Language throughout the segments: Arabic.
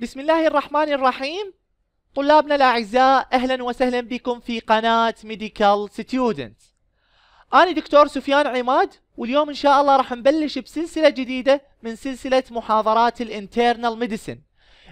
بسم الله الرحمن الرحيم طلابنا الأعزاء أهلا وسهلا بكم في قناة ميديكال ستيودنت أنا دكتور سفيان عماد واليوم إن شاء الله راح نبلش بسلسلة جديدة من سلسلة محاضرات الانترنال ميديسن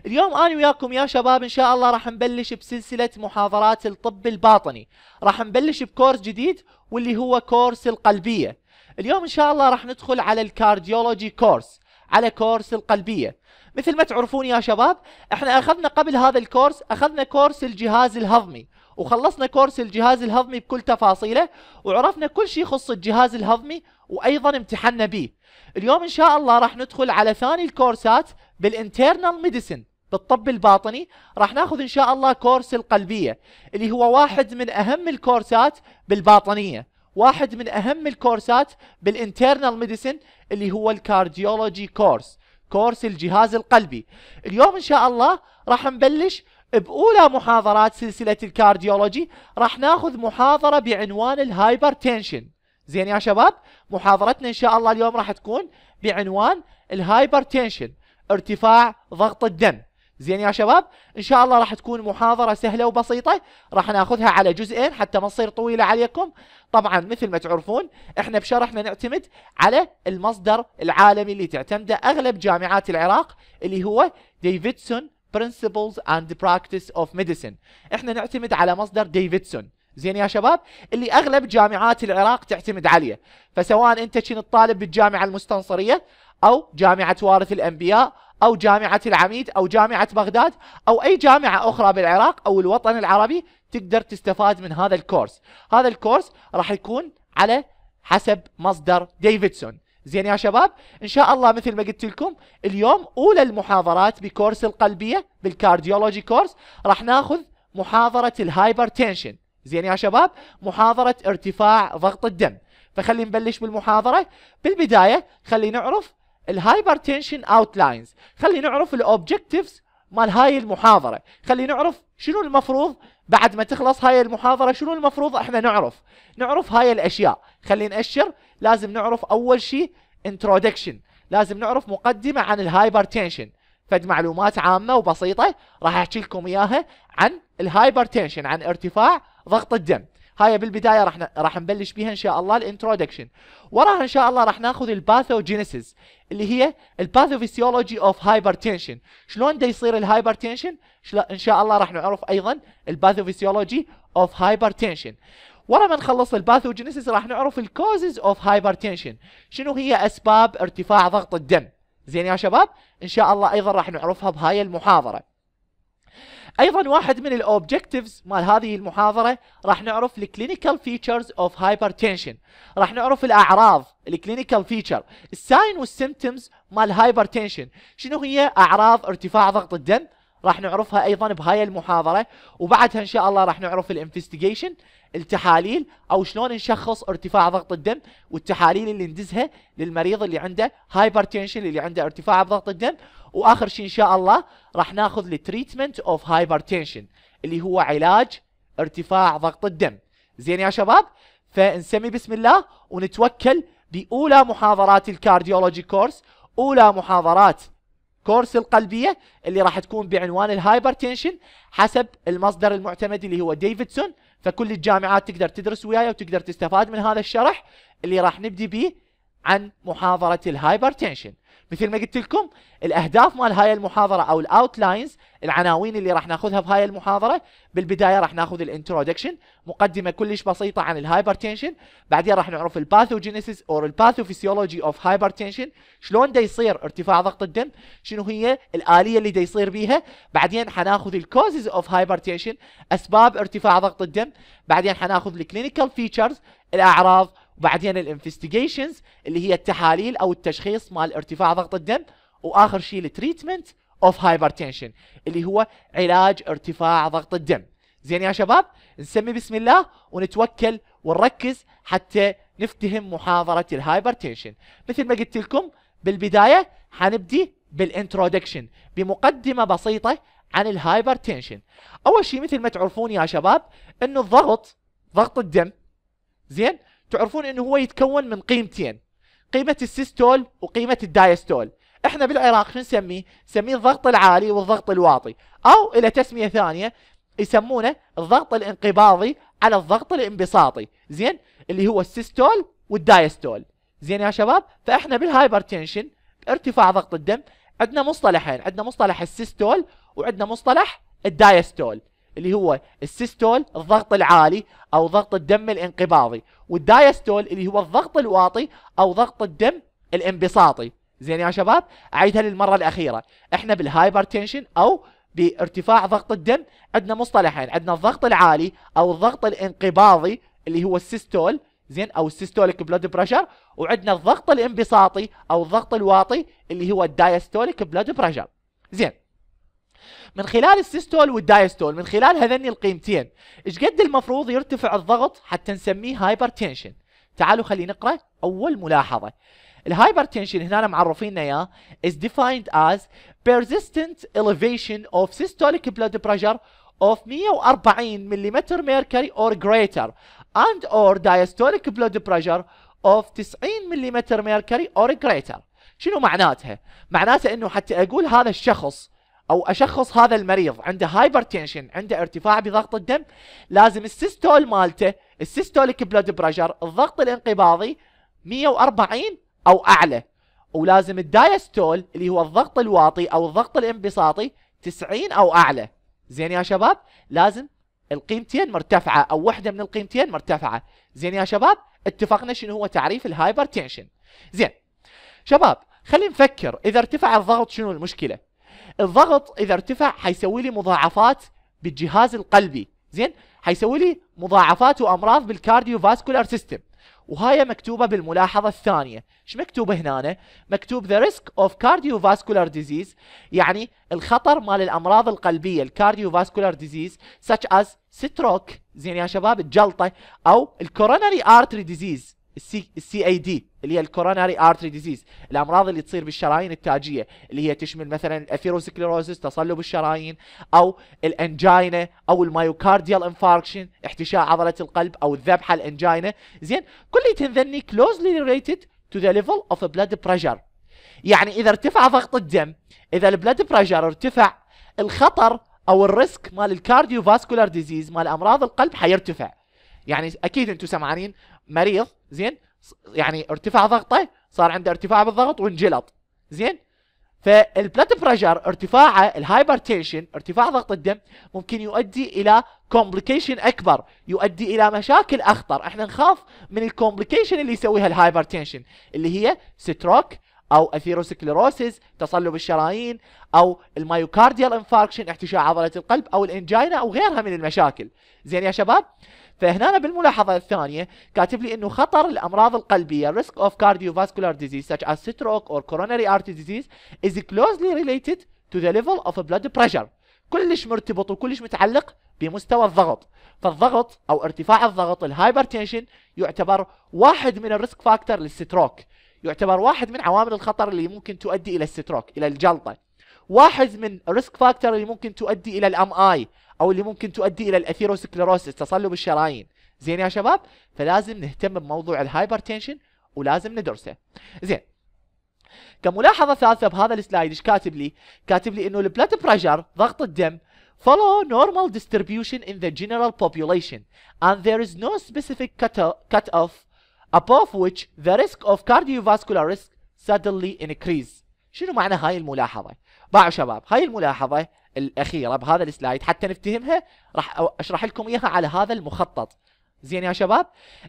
اليوم أنا وياكم يا شباب إن شاء الله راح نبلش بسلسلة محاضرات الطب الباطني راح نبلش بكورس جديد واللي هو كورس القلبية اليوم إن شاء الله راح ندخل على الكارديولوجي كورس على كورس القلبية مثل ما تعرفون يا شباب احنا اخذنا قبل هذا الكورس اخذنا كورس الجهاز الهضمي وخلصنا كورس الجهاز الهضمي بكل تفاصيله وعرفنا كل شيء يخص الجهاز الهضمي وايضا امتحنا به اليوم ان شاء الله راح ندخل على ثاني الكورسات بالانترنال ميديسن بالطب الباطني راح ناخذ ان شاء الله كورس القلبيه اللي هو واحد من اهم الكورسات بالباطنيه واحد من اهم الكورسات بالانترنال ميديسن اللي هو الكارديولوجي كورس كورس الجهاز القلبي اليوم ان شاء الله راح نبلش باولى محاضرات سلسله الكارديولوجي راح ناخذ محاضره بعنوان الهايبرتنشن زين يا شباب محاضرتنا ان شاء الله اليوم راح تكون بعنوان الهايبرتنشن ارتفاع ضغط الدم زين يا شباب ان شاء الله راح تكون محاضره سهله وبسيطه راح ناخذها على جزئين حتى ما تصير طويله عليكم طبعا مثل ما تعرفون احنا بشرحنا نعتمد على المصدر العالمي اللي تعتمده اغلب جامعات العراق اللي هو ديفيدسون برينسيبلز اند براكتس اوف ميديسن احنا نعتمد على مصدر ديفيدسون زين يا شباب اللي اغلب جامعات العراق تعتمد عليه فسواء انت كنت طالب بالجامعه المستنصريه او جامعه وارث الانبياء أو جامعة العميد أو جامعة بغداد أو أي جامعة أخرى بالعراق أو الوطن العربي تقدر تستفاد من هذا الكورس هذا الكورس راح يكون على حسب مصدر ديفيدسون زين يا شباب ان شاء الله مثل ما قلت لكم اليوم اولى المحاضرات بكورس القلبيه بالكارديولوجي كورس راح ناخذ محاضره الهايبرتنشن زين يا شباب محاضره ارتفاع ضغط الدم فخلي نبلش بالمحاضره بالبدايه خلي نعرف الهايبرتنشن اوت لاينز خلينا نعرف الاوبجكتيفز مال هاي المحاضره خلينا نعرف شنو المفروض بعد ما تخلص هاي المحاضره شنو المفروض احنا نعرف نعرف هاي الاشياء خلينا ناشر لازم نعرف اول شيء انترودكشن لازم نعرف مقدمه عن الهايبرتنشن فد معلومات عامه وبسيطه راح احكي لكم اياها عن الهايبرتنشن عن ارتفاع ضغط الدم هاي بالبدايه راح ن... راح نبلش بيها ان شاء الله الانترودكشن وراها ان شاء الله راح ناخذ الباثوجينيسيس اللي هي الباثوفيسيولوجي اوف هايبرتنشن شلون دا يصير الهايبرتنشن شل... ان شاء الله راح نعرف ايضا الباثوفيسيولوجي اوف هايبرتنشن ورا ما نخلص الباثوجينيسيس راح نعرف الكوزز اوف هايبرتنشن شنو هي اسباب ارتفاع ضغط الدم زين يا شباب ان شاء الله ايضا راح نعرفها بهاي المحاضره ايضا واحد من الاوبجكتيفز مال هذه المحاضره راح نعرف الكلينيكال فيتشرز اوف هايبرتنشن راح نعرف الاعراض الكلينيكال فيتشر الساين والسيمتومز مال هايبرتنشن شنو هي اعراض ارتفاع ضغط الدم راح نعرفها ايضا بهاي المحاضره وبعدها ان شاء الله راح نعرف الانفستيجيشن التحاليل او شلون نشخص ارتفاع ضغط الدم والتحاليل اللي ندزها للمريض اللي عنده هايبرتنشن اللي عنده ارتفاع بضغط الدم واخر شيء ان شاء الله راح ناخذ التريتمنت اوف هايبرتنشن اللي هو علاج ارتفاع ضغط الدم زين يا شباب فنسمي بسم الله ونتوكل باولى محاضرات الكارديولوجي كورس اولى محاضرات كورس القلبيه اللي راح تكون بعنوان الهايبرتنشن حسب المصدر المعتمد اللي هو ديفيدسون فكل الجامعات تقدر تدرس وياي وتقدر تستفاد من هذا الشرح اللي راح نبدي به عن محاضره الهايبرتنشن مثل ما قلت لكم الاهداف مال هاي المحاضره او الاوتلاينز العناوين اللي راح ناخذها بهاي المحاضره بالبدايه راح ناخذ الانترودكشن مقدمه كلش بسيطه عن الهايبرتنشن بعدين راح نعرف الباثوجينيسيس او الباثوفيسيولوجي اوف هايبرتنشن شلون دا يصير ارتفاع ضغط الدم شنو هي الاليه اللي دا يصير بيها بعدين حناخذ الكوزز اوف هايبرتنشن اسباب ارتفاع ضغط الدم بعدين حناخذ الكلينيكال فيتشرز الاعراض وبعدين الانفستيجيشنز اللي هي التحاليل او التشخيص مال ارتفاع ضغط الدم واخر شيء التريتمنت اوف هايبرتنشن اللي هو علاج ارتفاع ضغط الدم زين يا شباب نسمي بسم الله ونتوكل ونركز حتى نفتهم محاضرة الهايبرتنشن مثل ما قلت لكم بالبداية حنبدي بالانترودكشن بمقدمة بسيطة عن الهايبرتنشن اول شيء مثل ما تعرفون يا شباب انه الضغط ضغط الدم زين تعرفون انه هو يتكون من قيمتين قيمه السيستول وقيمه الدايستول احنا بالعراق شو نسميه نسميه الضغط العالي والضغط الواطي او الى تسميه ثانيه يسمونه الضغط الانقباضي على الضغط الانبساطي زين اللي هو السيستول والدايستول زين يا شباب فاحنا بالهايبرتنشن ارتفاع ضغط الدم عندنا مصطلحين عندنا مصطلح السيستول وعندنا مصطلح الدايستول اللي هو السيستول الضغط العالي او ضغط الدم الانقباضي والدايستول اللي هو الضغط الواطي او ضغط الدم الانبساطي زين يا شباب اعيدها للمره الاخيره احنا بالهايبرتنشن او بارتفاع ضغط الدم عندنا مصطلحين عندنا الضغط العالي او الضغط الانقباضي اللي هو السيستول زين او السيستوليك بلود بريشر وعندنا الضغط الانبساطي او الضغط الواطي اللي هو الدايستوليك بلود بريشر زين من خلال السيستول والدايستول من خلال هذين القيمتين ايش قد المفروض يرتفع الضغط حتى نسميه هايبرتنشن تعالوا خلينا نقرا اول ملاحظه الهايبرتنشن هنا معرفين اياه is defined as persistent elevation of systolic blood pressure of 140 ملم ميركوري or greater and or diastolic blood pressure of 90 ملم ميركوري or greater شنو معناتها؟ معناتها انه حتى اقول هذا الشخص او اشخص هذا المريض عنده هايبرتنشن عنده ارتفاع بضغط الدم لازم السيستول مالته السيستوليك بلود بريشر الضغط الانقباضي 140 او اعلى ولازم الدايستول اللي هو الضغط الواطي او الضغط الانبساطي 90 او اعلى زين يا شباب لازم القيمتين مرتفعه او وحده من القيمتين مرتفعه زين يا شباب اتفقنا شنو هو تعريف الهايبرتنشن زين شباب خلينا نفكر اذا ارتفع الضغط شنو المشكله الضغط اذا ارتفع حيسوي لي مضاعفات بالجهاز القلبي زين حيسوي لي مضاعفات وامراض بالكارديو فاسكولار سيستم وهاي مكتوبه بالملاحظه الثانيه ايش مكتوبه هنا مكتوب ذا ريسك اوف كارديو فاسكولار ديزيز يعني الخطر مال الامراض القلبيه الكارديو فاسكولار ديزيز such as ستروك زين يا شباب الجلطه او الكوروناري ارتري ديزيز السي اي دي اللي هي الكوروناري ارتري ديزيز الامراض اللي تصير بالشرايين التاجيه اللي هي تشمل مثلا الاثيروسكليروزس تصلب الشرايين او الانجاينا او المايوكارديال انفاركشن احتشاء عضله القلب او الذبحه الانجاينا زين كل ذني كلوزلي ريليتد تو ذا ليفل اوف بلاد بريشر يعني اذا ارتفع ضغط الدم اذا البلاد بريشر ارتفع الخطر او الريسك مال الكارديو فاسكولار ديزيز مال امراض القلب حيرتفع يعني اكيد انتم سمعانين مريض زين يعني ارتفاع ضغطه صار عنده ارتفاع بالضغط وانجلط زين فالبلاد بريشر ارتفاعه الهايبرتنشن ارتفاع ضغط الدم ممكن يؤدي الى كومبليكيشن اكبر يؤدي الى مشاكل اخطر احنا نخاف من الكومبليكيشن اللي يسويها الهايبرتنشن اللي هي ستروك او اثيروسكليروسيس تصلب الشرايين او المايوكارديال انفاركشن احتشاء عضله القلب او الانجينا او غيرها من المشاكل زين يا شباب فهنا بالملاحظه الثانيه كاتب لي انه خطر الامراض القلبيه risk of cardiovascular disease such as stroke or coronary artery disease is closely related to the level of blood pressure كلش مرتبط وكلش متعلق بمستوى الضغط فالضغط او ارتفاع الضغط الهايبرتنشن يعتبر واحد من الريسك فاكتور للستروك يعتبر واحد من عوامل الخطر اللي ممكن تؤدي الى الستروك الى الجلطه واحد من الريسك فاكتور اللي ممكن تؤدي الى الام اي او اللي ممكن تؤدي الى الاثيروسكليروسيس تصلب الشرايين زين يا شباب فلازم نهتم بموضوع الهايبرتنشن ولازم ندرسه زين كملاحظه ثالثه بهذا السلايد ايش كاتب لي كاتب لي انه البلاد بريشر ضغط الدم follow normal distribution in the general population and there is no specific cut off, cut off above which the risk of cardiovascular risk suddenly increase شنو معنى هاي الملاحظه باعوا شباب هاي الملاحظه الاخيره بهذا السلايد حتى نفتهمها راح اشرح لكم اياها على هذا المخطط زين يا شباب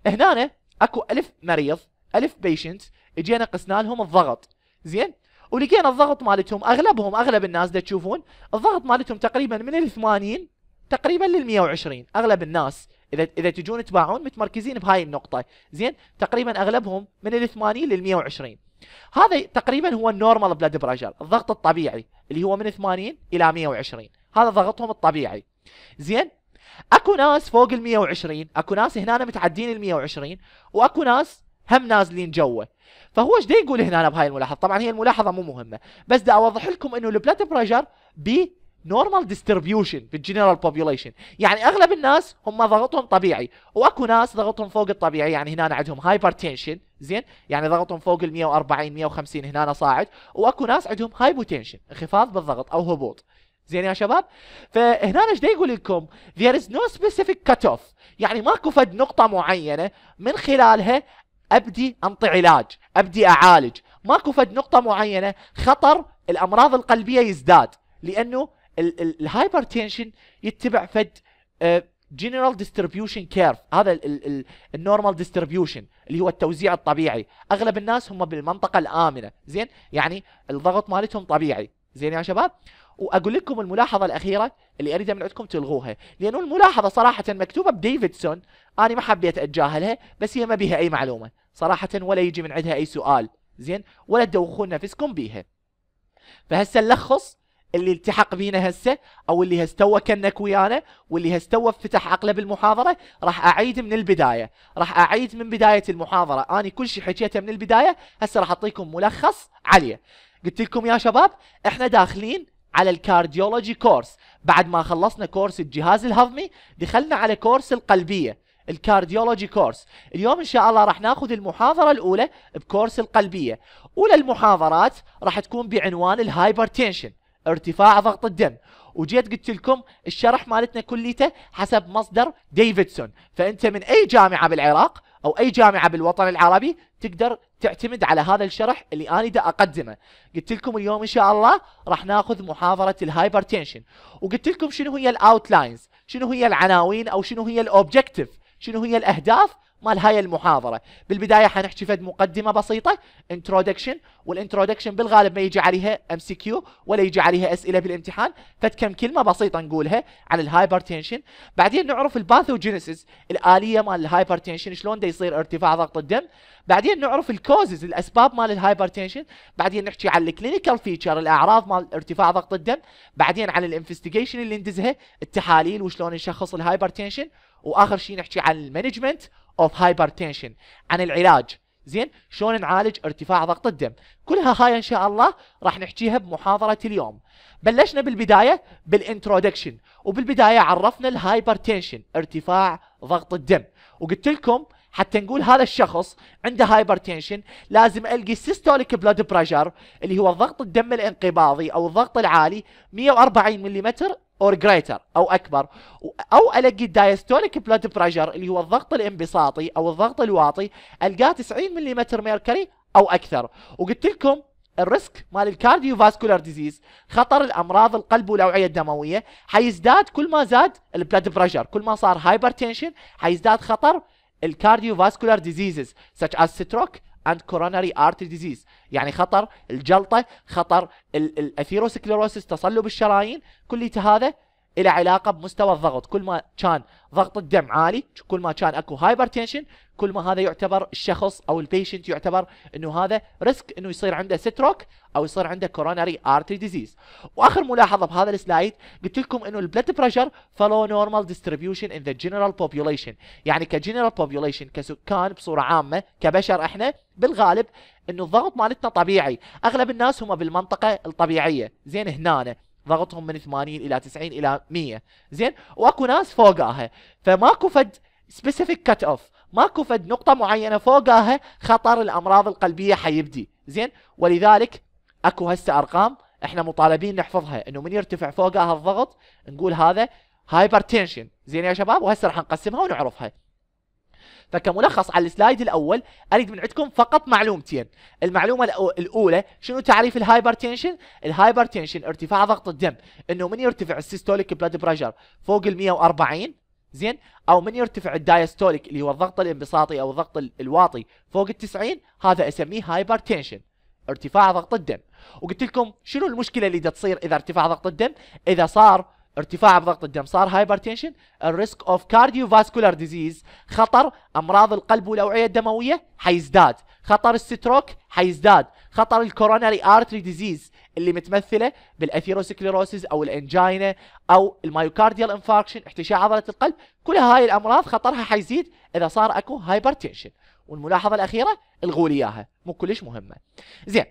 هنا اكو ألف مريض ألف بيشنت اجينا قسنا لهم الضغط زين ولقينا الضغط مالتهم اغلبهم اغلب الناس ده تشوفون الضغط مالتهم تقريبا من ال 80 تقريبا لل 120 اغلب الناس اذا اذا تجون تباعون متمركزين بهاي النقطه زين تقريبا اغلبهم من ال 80 لل 120 هذا تقريبا هو النورمال بلاد بريشر الضغط الطبيعي اللي هو من 80 الى 120 هذا ضغطهم الطبيعي زين اكو ناس فوق ال 120 اكو ناس هنا متعدين ال 120 واكو ناس هم نازلين جوه فهو ايش يقول هنا بهاي الملاحظه طبعا هي الملاحظه مو مهمه بس دا اوضح لكم انه البلاد بريشر بي نورمال ديستربيوشن بالجنرال بوبيوليشن يعني اغلب الناس هم ضغطهم طبيعي واكو ناس ضغطهم فوق الطبيعي يعني هنا عندهم هايبرتنشن زين يعني ضغطهم فوق ال 140 150 هنا صاعد واكو ناس عندهم هايبوتنشن انخفاض بالضغط او هبوط زين يا شباب فهنا ايش يقول لكم ذير از نو سبيسيفيك كات اوف يعني ماكو فد نقطه معينه من خلالها ابدي انطي علاج ابدي اعالج ماكو فد نقطه معينه خطر الامراض القلبيه يزداد لانه الهايبر تنشن يتبع فد جنرال ديستربيوشن كيرف هذا النورمال ديستربيوشن اللي هو التوزيع الطبيعي اغلب الناس هم بالمنطقه الامنه زين يعني الضغط مالتهم طبيعي زين يا شباب واقول لكم الملاحظه الاخيره اللي اريدها من عندكم تلغوها لانه الملاحظه صراحه مكتوبه بديفيدسون انا ما حبيت اتجاهلها بس هي ما بيها اي معلومه صراحه ولا يجي من عندها اي سؤال زين ولا تدوخون نفسكم بيها فهسه نلخص اللي التحق بينا هسه او اللي هستوى كانك ويانا واللي هستوى فتح عقله بالمحاضره راح اعيد من البدايه راح اعيد من بدايه المحاضره اني كل شيء حكيته من البدايه هسه راح اعطيكم ملخص عليه قلت لكم يا شباب احنا داخلين على الكارديولوجي كورس بعد ما خلصنا كورس الجهاز الهضمي دخلنا على كورس القلبيه الكارديولوجي كورس اليوم ان شاء الله راح ناخذ المحاضره الاولى بكورس القلبيه اولى المحاضرات راح تكون بعنوان الهايبرتنشن ارتفاع ضغط الدم وجيت قلت لكم الشرح مالتنا كليته حسب مصدر ديفيدسون فانت من اي جامعه بالعراق او اي جامعه بالوطن العربي تقدر تعتمد على هذا الشرح اللي انا دا اقدمه قلت لكم اليوم ان شاء الله راح ناخذ محاضره الهايبرتنشن وقلت لكم شنو هي الاوتلاينز شنو هي العناوين او شنو هي الاوبجكتيف شنو هي الاهداف مال هاي المحاضرة بالبداية حنحكي فد مقدمة بسيطة انترودكشن والانترودكشن بالغالب ما يجي عليها ام سي كيو ولا يجي عليها اسئلة بالامتحان فد كم كلمة بسيطة نقولها عن الهايبرتنشن بعدين نعرف الباثوجينيسيس الآلية مال الهايبرتنشن شلون دا يصير ارتفاع ضغط الدم بعدين نعرف الكوزز الاسباب مال الهايبرتنشن بعدين نحكي عن الكلينيكال فيتشر الاعراض مال ارتفاع ضغط الدم بعدين عن الانفستيجيشن اللي ندزها التحاليل وشلون نشخص الهايبرتنشن واخر شيء نحكي عن المانجمنت اوف هايبرتنشن عن العلاج زين شلون نعالج ارتفاع ضغط الدم كلها هاي ان شاء الله راح نحكيها بمحاضره اليوم بلشنا بالبدايه بالانترودكشن وبالبدايه عرفنا الهايبرتنشن ارتفاع ضغط الدم وقلت لكم حتى نقول هذا الشخص عنده هايبرتنشن لازم القي سيستوليك بلاد بريشر اللي هو ضغط الدم الانقباضي او الضغط العالي 140 ملم اور جريتر او اكبر او الاقي الدايستوليك بلاد بريشر اللي هو الضغط الانبساطي او الضغط الواطي القاه 90 ملم ميركري او اكثر وقلت لكم الريسك مال الكارديو فاسكولار ديزيز خطر الامراض القلب والاوعيه الدمويه حيزداد كل ما زاد البلاد بريشر كل ما صار هايبرتنشن حيزداد خطر الكارديو فاسكولار ديزيزز such از ستروك اند كوروناري ارت ديزيز يعني خطر الجلطه خطر الاثيروسكليروسيس تصلب الشرايين كل هذا إلى علاقة بمستوى الضغط كل ما كان ضغط الدم عالي كل ما كان اكو هايبرتنشن كل ما هذا يعتبر الشخص او البيشنت يعتبر انه هذا ريسك انه يصير عنده ستروك او يصير عنده كوروناري ارتري ديزيز واخر ملاحظه بهذا السلايد قلت لكم انه البلد بريشر فلو نورمال ديستريبيوشن ان ذا جنرال بوبوليشن يعني كجنرال بوبوليشن كسكان بصوره عامه كبشر احنا بالغالب انه الضغط مالتنا طبيعي اغلب الناس هم بالمنطقه الطبيعيه زين هنا ضغطهم من 80 الى 90 الى 100 زين واكو ناس فوقاها فماكو فد سبيسيفيك كات اوف ماكو فد نقطه معينه فوقاها خطر الامراض القلبيه حيبدي زين ولذلك اكو هسه ارقام احنا مطالبين نحفظها انه من يرتفع فوقها الضغط نقول هذا هايبرتنشن زين يا شباب وهسه راح نقسمها ونعرفها فكملخص على السلايد الاول اريد من عندكم فقط معلومتين المعلومه الاولى شنو تعريف الهايبرتنشن الهايبرتنشن ارتفاع ضغط الدم انه من يرتفع السيستوليك بلاد بريشر فوق ال 140 زين او من يرتفع الدايستوليك اللي هو الضغط الانبساطي او الضغط الواطي فوق ال 90 هذا اسميه هايبرتنشن ارتفاع ضغط الدم وقلت لكم شنو المشكله اللي تصير اذا ارتفع ضغط الدم اذا صار ارتفاع بضغط الدم صار هايبرتنشن الريسك اوف كارديو فاسكولار ديزيز خطر امراض القلب والاوعيه الدمويه حيزداد خطر الستروك حيزداد خطر الكوروناري ارتري ديزيز اللي متمثله بالاثيروسكليروسيس او الانجينا او المايوكارديال انفاركشن احتشاء عضله القلب كل هاي الامراض خطرها حيزيد اذا صار اكو هايبرتنشن والملاحظه الاخيره الغوا لي اياها مو كلش مهمه زين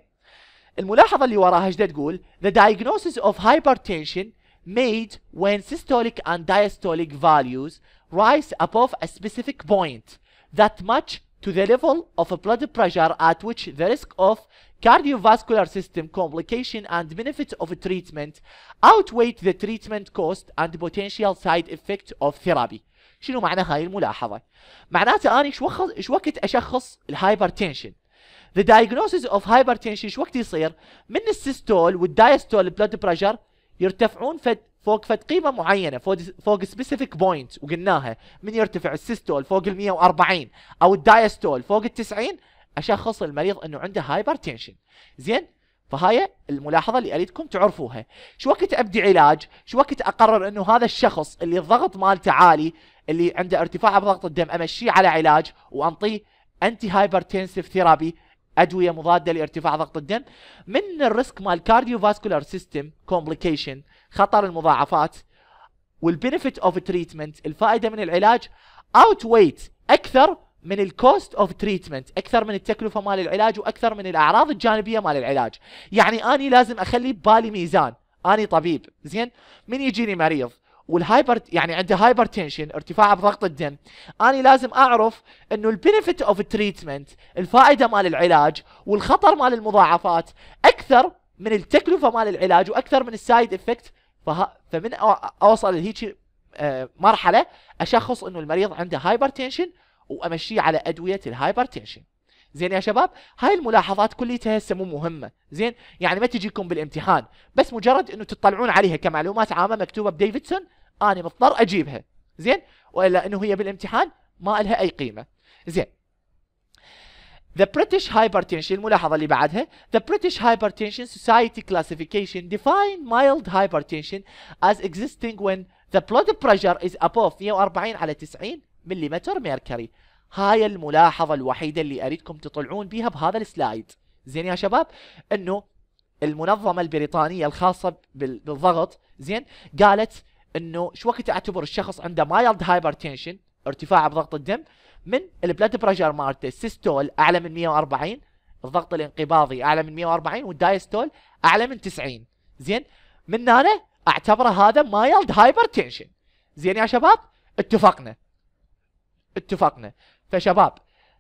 الملاحظه اللي وراها ايش تقول the diagnosis of hypertension made when systolic and diastolic values rise above a specific point that much to the level of a blood pressure at which the risk of cardiovascular system complication and benefits of treatment outweigh the treatment cost and potential side effect of therapy شنو معنى هاي الملاحظة؟ معناته أنا وقت أشخص الهايبرتنشن The diagnosis of hypertension شو وقت يصير؟ من السيستول والدايستول blood pressure يرتفعون فد فوق فد قيمه معينه فوق فوق سبيسيفيك بوينت وقلناها من يرتفع السيستول فوق ال 140 او الدايستول فوق ال 90 اشخص المريض انه عنده هايبرتنشن زين فهاي الملاحظه اللي اريدكم تعرفوها شو وقت ابدي علاج شو وقت اقرر انه هذا الشخص اللي الضغط مالته عالي اللي عنده ارتفاع بضغط الدم امشيه على علاج وانطيه انتي هايبرتنسيف ثيرابي ادويه مضاده لارتفاع ضغط الدم من الريسك مال كارديو فاسكولار سيستم كومبليكيشن خطر المضاعفات والبنفيت اوف تريتمنت الفائده من العلاج اوت ويت اكثر من الكوست اوف تريتمنت اكثر من التكلفه مال العلاج واكثر من الاعراض الجانبيه مال العلاج يعني اني لازم اخلي ببالي ميزان اني طبيب زين من يجيني مريض والهايبر يعني عندي هايبر تنشن ارتفاع بضغط الدم انا لازم اعرف انه البنفيت اوف تريتمنت الفائده مال العلاج والخطر مال المضاعفات اكثر من التكلفه مال العلاج واكثر من السايد افكت فمن اوصل لهيك آه، مرحله اشخص انه المريض عنده هايبر تنشن وامشيه على ادويه الهايبر تنشن زين يا شباب هاي الملاحظات كليتها هسه مو مهمه زين يعني ما تجيكم بالامتحان بس مجرد انه تطلعون عليها كمعلومات عامه مكتوبه بديفيدسون أنا مضطر أجيبها زين وإلا أنه هي بالامتحان ما لها أي قيمة زين The British hypertension الملاحظة اللي بعدها The British Hypertension Society classification define mild hypertension as existing when the blood pressure is above 140 على 90 ملم mercury هاي الملاحظة الوحيدة اللي أريدكم تطلعون بها بهذا السلايد زين يا شباب أنه المنظمة البريطانية الخاصة بالضغط زين قالت انه شو وقت اعتبر الشخص عنده مايلد هايبرتنشن ارتفاع بضغط الدم من البلاد بريشر مالته السيستول اعلى من 140 الضغط الانقباضي اعلى من 140 والدايستول اعلى من 90 زين من هنا اعتبره هذا مايلد هايبرتنشن زين يا شباب اتفقنا اتفقنا فشباب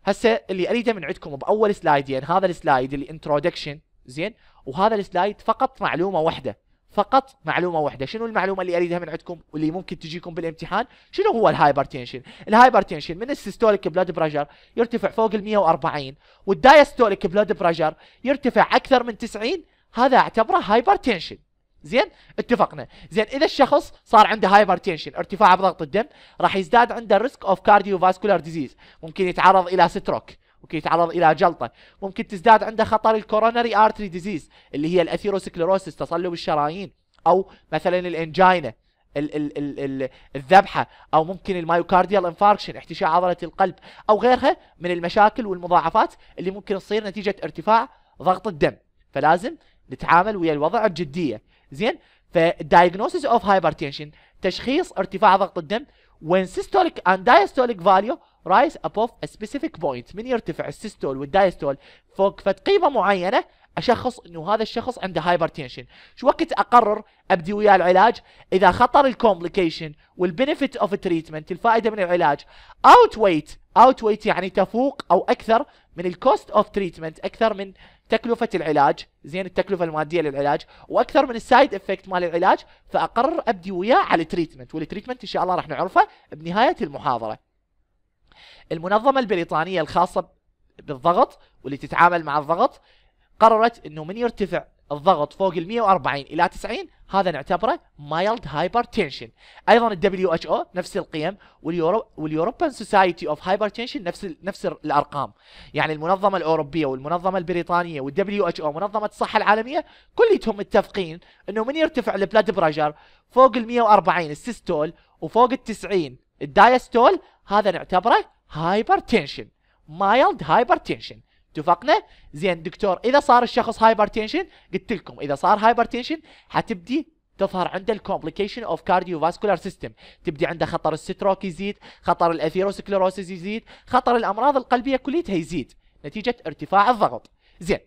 هسه اللي اريده من عندكم باول سلايدين يعني هذا السلايد الانترودكشن زين وهذا السلايد فقط معلومه واحده فقط معلومه واحده شنو المعلومه اللي اريدها من عندكم واللي ممكن تجيكم بالامتحان شنو هو الهايبرتنشن الهايبرتنشن من السيستوليك بلاد بريشر يرتفع فوق ال 140 والدايستوليك بلاد بريشر يرتفع اكثر من 90 هذا اعتبره هايبرتنشن زين اتفقنا زين اذا الشخص صار عنده هايبرتنشن ارتفاع بضغط الدم راح يزداد عنده ريسك اوف كارديو فاسكولار ديزيز ممكن يتعرض الى ستروك ممكن يتعرض الى جلطه ممكن تزداد عنده خطر الكورونري ارتري ديزيز اللي هي الاثيروسكليروسيس تصلب الشرايين او مثلا الانجينا ال ال ال ال الذبحه او ممكن المايوكارديال انفاركشن احتشاء عضله القلب او غيرها من المشاكل والمضاعفات اللي ممكن تصير نتيجه ارتفاع ضغط الدم فلازم نتعامل ويا الوضع بجديه زين فالدايجنوسيس اوف هايبرتنشن تشخيص ارتفاع ضغط الدم وين سيستوليك اند دايستوليك فاليو rise above a specific point من يرتفع السيستول والدايستول فوق فد قيمه معينه اشخص انه هذا الشخص عنده هايبرتنشن شو وقت اقرر ابدي وياه العلاج اذا خطر الكومبليكيشن والبنفيت اوف تريتمنت الفائده من العلاج اوت ويت اوت ويت يعني تفوق او اكثر من الكوست اوف تريتمنت اكثر من تكلفه العلاج زين التكلفه الماديه للعلاج واكثر من السايد افكت مال العلاج فاقرر ابدي وياه على التريتمنت والتريتمنت ان شاء الله راح نعرفه بنهايه المحاضره المنظمه البريطانيه الخاصه بالضغط واللي تتعامل مع الضغط قررت انه من يرتفع الضغط فوق ال 140 الى 90 هذا نعتبره مايلد هايبرتنشن ايضا الدبليو اتش او نفس القيم واليورو واليوروبان سوسايتي اوف هايبرتنشن نفس نفس الارقام يعني المنظمه الاوروبيه والمنظمه البريطانيه والدبليو اتش او منظمه الصحه العالميه كليتهم متفقين انه من يرتفع البلاد بريشر فوق ال 140 السيستول وفوق ال 90 الدايستول هذا نعتبره هايبرتنشن مايلد هايبرتنشن اتفقنا زين دكتور اذا صار الشخص هايبرتنشن قلت لكم اذا صار هايبرتنشن حتبدي تظهر عنده الكومبليكيشن اوف كارديوفاسكولار سيستم تبدي عنده خطر الستروك يزيد خطر الاثيروسكليروسيس يزيد خطر الامراض القلبيه كليتها يزيد نتيجه ارتفاع الضغط زين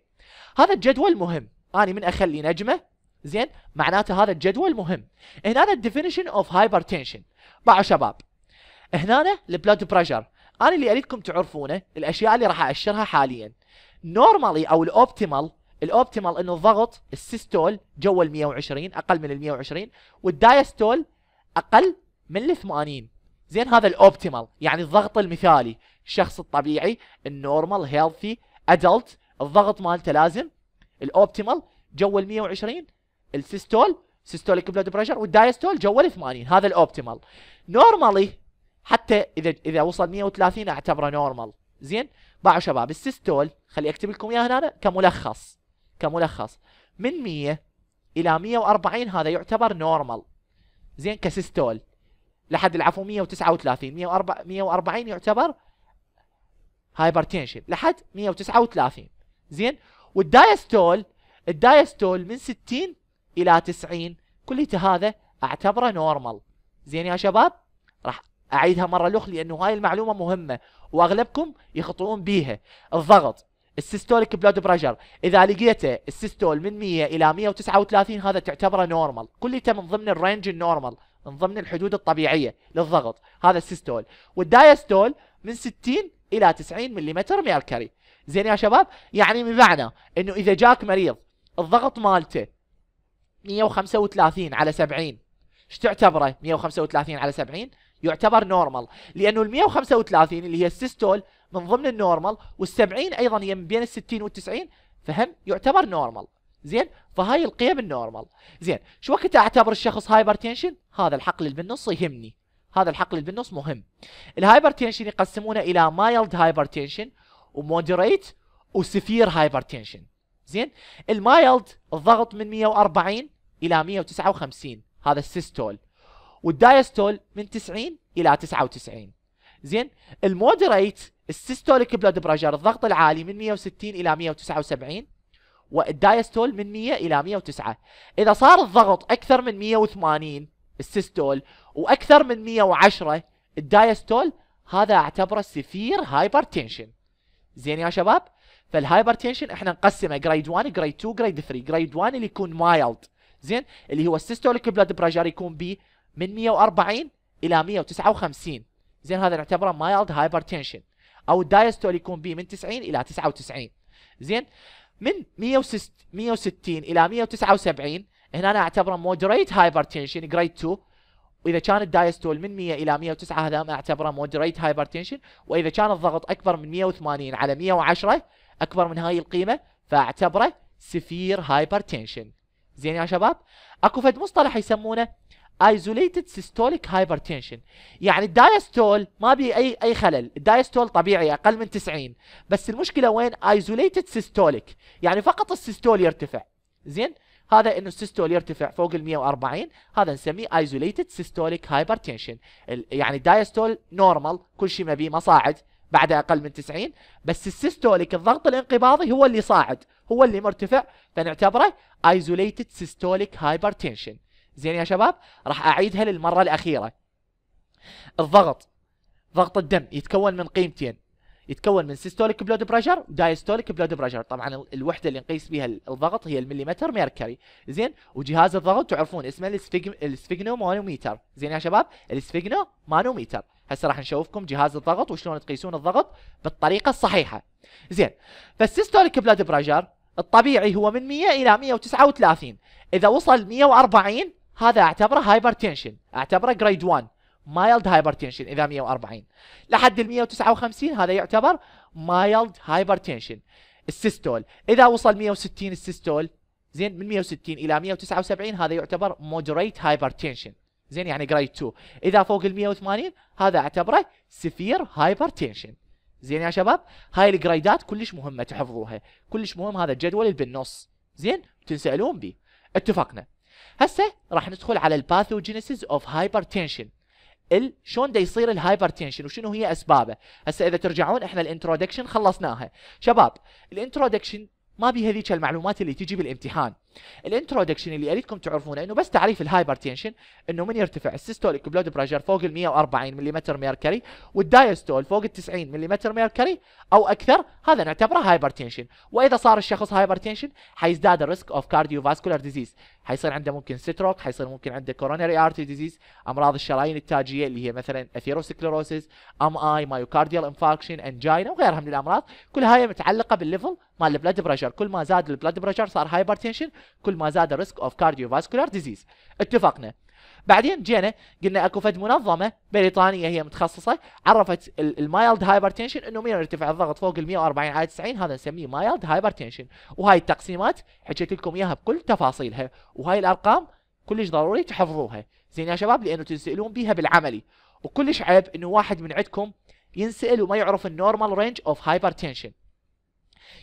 هذا الجدول مهم انا من اخلي نجمه زين معناته هذا الجدول مهم هنا الديفينيشن اوف هايبرتنشن باعوا شباب هنا البلاد بريشر انا اللي اريدكم تعرفونه الاشياء اللي راح اشرها حاليا نورمالي او الاوبتيمال الاوبتيمال انه الضغط السيستول جوا ال 120 اقل من ال 120 والدايستول اقل من ال 80 زين هذا الاوبتيمال يعني الضغط المثالي الشخص الطبيعي النورمال هيلثي ادلت الضغط مالته لازم الاوبتيمال جوا ال 120 السيستول سيستوليك بلاد بريشر والدايستول جوا ال 80 هذا الاوبتيمال نورمالي حتى اذا اذا وصل 130 اعتبره نورمال زين باعوا شباب السيستول خلي اكتب لكم اياها هنا كملخص كملخص من 100 الى 140 هذا يعتبر نورمال زين كسيستول لحد العفو 139 140 يعتبر هايبرتنشن لحد 139 زين والدايستول الدايستول من 60 الى 90 كليته هذا اعتبره نورمال زين يا شباب راح اعيدها مره الاخرى لانه هاي المعلومه مهمه واغلبكم يخطئون بيها الضغط السيستوليك بلود بريشر اذا لقيته السيستول من 100 الى 139 هذا تعتبره نورمال كليته من ضمن الرينج النورمال من ضمن الحدود الطبيعيه للضغط هذا السيستول والدايستول من 60 الى 90 ملم ميركوري زين يا شباب يعني بمعنى انه اذا جاك مريض الضغط مالته 135 على 70 ايش تعتبره 135 على 70 يعتبر نورمال لانه ال 135 اللي هي السيستول من ضمن النورمال وال70 ايضا هي من بين ال60 وال90 فهم يعتبر نورمال زين فهاي القيم النورمال زين شو وقت اعتبر الشخص هايبرتنشن هذا الحقل اللي بالنص يهمني هذا الحقل اللي بالنص مهم تنشن يقسمونه الى مايلد هايبرتنشن ومودريت وسفير هايبرتنشن زين المايلد الضغط من 140 الى 159 هذا السيستول والدايستول من 90 الى 99 زين المودريت السيستوليك بلاد بريشر الضغط العالي من 160 الى 179 والدايستول من 100 الى 109 اذا صار الضغط اكثر من 180 السيستول واكثر من 110 الدايستول هذا اعتبره سفير هايبرتنشن زين يا شباب فالهايبرتنشن احنا نقسمه جريد 1 جريد 2 جريد 3 جريد 1 اللي يكون مايلد زين اللي هو السيستوليك بلاد بريشر يكون ب من 140 الى 159 زين هذا نعتبره مايلد هايبرتنشن او الدايستول يكون بي من 90 الى 99 زين من 160 الى 179 هنا انا اعتبره مودريت هايبرتنشن جريد 2 واذا كان الدايستول من 100 الى 109 هذا ما اعتبره مودريت هايبرتنشن واذا كان الضغط اكبر من 180 على 110 اكبر من هاي القيمه فاعتبره سفير هايبرتنشن زين يا شباب اكو فد مصطلح يسمونه isolated systolic hypertension يعني الدايستول ما بي اي اي خلل الدايستول طبيعي اقل من 90 بس المشكله وين isolated systolic يعني فقط السيستول يرتفع زين هذا انه السيستول يرتفع فوق ال 140 هذا نسميه isolated systolic hypertension يعني الدايستول نورمال كل شيء ما بيه مصاعد بعد اقل من 90 بس السيستوليك الضغط الانقباضي هو اللي صاعد هو اللي مرتفع فنعتبره isolated systolic hypertension زين يا شباب راح اعيدها للمره الاخيره الضغط ضغط الدم يتكون من قيمتين يتكون من سيستوليك بلود بريشر ودايستوليك بلود بريشر طبعا الوحده اللي نقيس بها الضغط هي المليمتر ميركوري زين وجهاز الضغط تعرفون اسمه السفيجنو مانوميتر زين يا شباب السفيجنو مانوميتر هسه راح نشوفكم جهاز الضغط وشلون تقيسون الضغط بالطريقه الصحيحه زين فالسيستوليك بلود بريشر الطبيعي هو من 100 الى 139 اذا وصل 140 هذا اعتبره هايبرتنشن اعتبره جريد 1 مايلد هايبرتنشن اذا 140 لحد ال 159 هذا يعتبر مايلد هايبرتنشن السيستول اذا وصل 160 السيستول زين من 160 الى 179 هذا يعتبر مودريت هايبرتنشن زين يعني جريد 2 اذا فوق ال 180 هذا اعتبره سفير هايبرتنشن زين يا شباب هاي الجريدات كلش مهمه تحفظوها كلش مهم هذا الجدول اللي بالنص زين تنسالون بيه اتفقنا هسه راح ندخل على الباثوجينيسيس اوف هايبرتنشن ال شلون دا يصير الهايبرتنشن وشنو هي اسبابه هسه اذا ترجعون احنا الانترودكشن خلصناها شباب الانترودكشن ما بيها ذيك المعلومات اللي تجي بالامتحان الانترودكشن اللي اريدكم تعرفونه انه بس تعريف الهايبرتنشن انه من يرتفع السيستوليك بلود بريشر فوق ال 140 ملم ميركري والدايستول فوق ال 90 ملم ميركري او اكثر هذا نعتبره هايبرتنشن واذا صار الشخص هايبرتنشن حيزداد الريسك اوف كارديو فاسكولار ديزيز حيصير عنده ممكن ستروك حيصير ممكن عنده كورونري ارتي ديزيز امراض الشرايين التاجيه اللي هي مثلا اثيروسكليروسيس ام اي مايوكارديال انفاركشن انجينا وغيرها من الامراض كل هاي متعلقه بالليفل مال البلاد بريشر كل ما زاد البلاد بريشر صار هايبرتنشن كل ما زاد الريسك اوف كارديوفاسكولار ديزيز اتفقنا بعدين جينا قلنا اكو فد منظمه بريطانيه هي متخصصه عرفت المايلد هايبرتنشن انه من يرتفع الضغط فوق ال 140 على 90 هذا نسميه مايلد هايبرتنشن وهاي التقسيمات حكيت لكم اياها بكل تفاصيلها وهاي الارقام كلش ضروري تحفظوها زين يا شباب لانه تنسالون بيها بالعملي وكلش عيب انه واحد من عندكم ينسال وما يعرف النورمال رينج اوف هايبرتنشن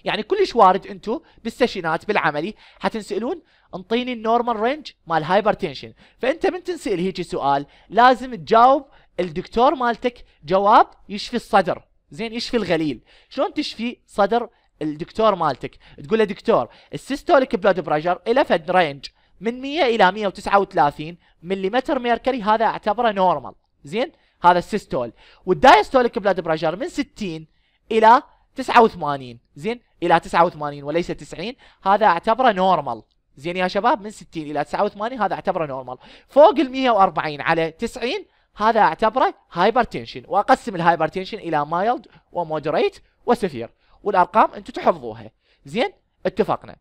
يعني كلش وارد انتم بالسيشنات بالعملي حتنسالون انطيني النورمال رينج مال هايبرتنشن فانت من تنسال هيك سؤال لازم تجاوب الدكتور مالتك جواب يشفي الصدر زين يشفي الغليل شلون تشفي صدر الدكتور مالتك تقول له دكتور السيستوليك بلاد بريشر الى فد رينج من 100 الى 139 ملم ميركري هذا اعتبره نورمال زين هذا السيستول والدايستوليك بلاد بريشر من 60 الى 89 زين الى 89 وليس 90 هذا اعتبره نورمال زين يا شباب من 60 الى 89 هذا اعتبره نورمال فوق ال 140 على 90 هذا اعتبره هايبرتنشن واقسم الهايبرتنشن الى مايلد ومودريت وسفير والارقام انتم تحفظوها زين اتفقنا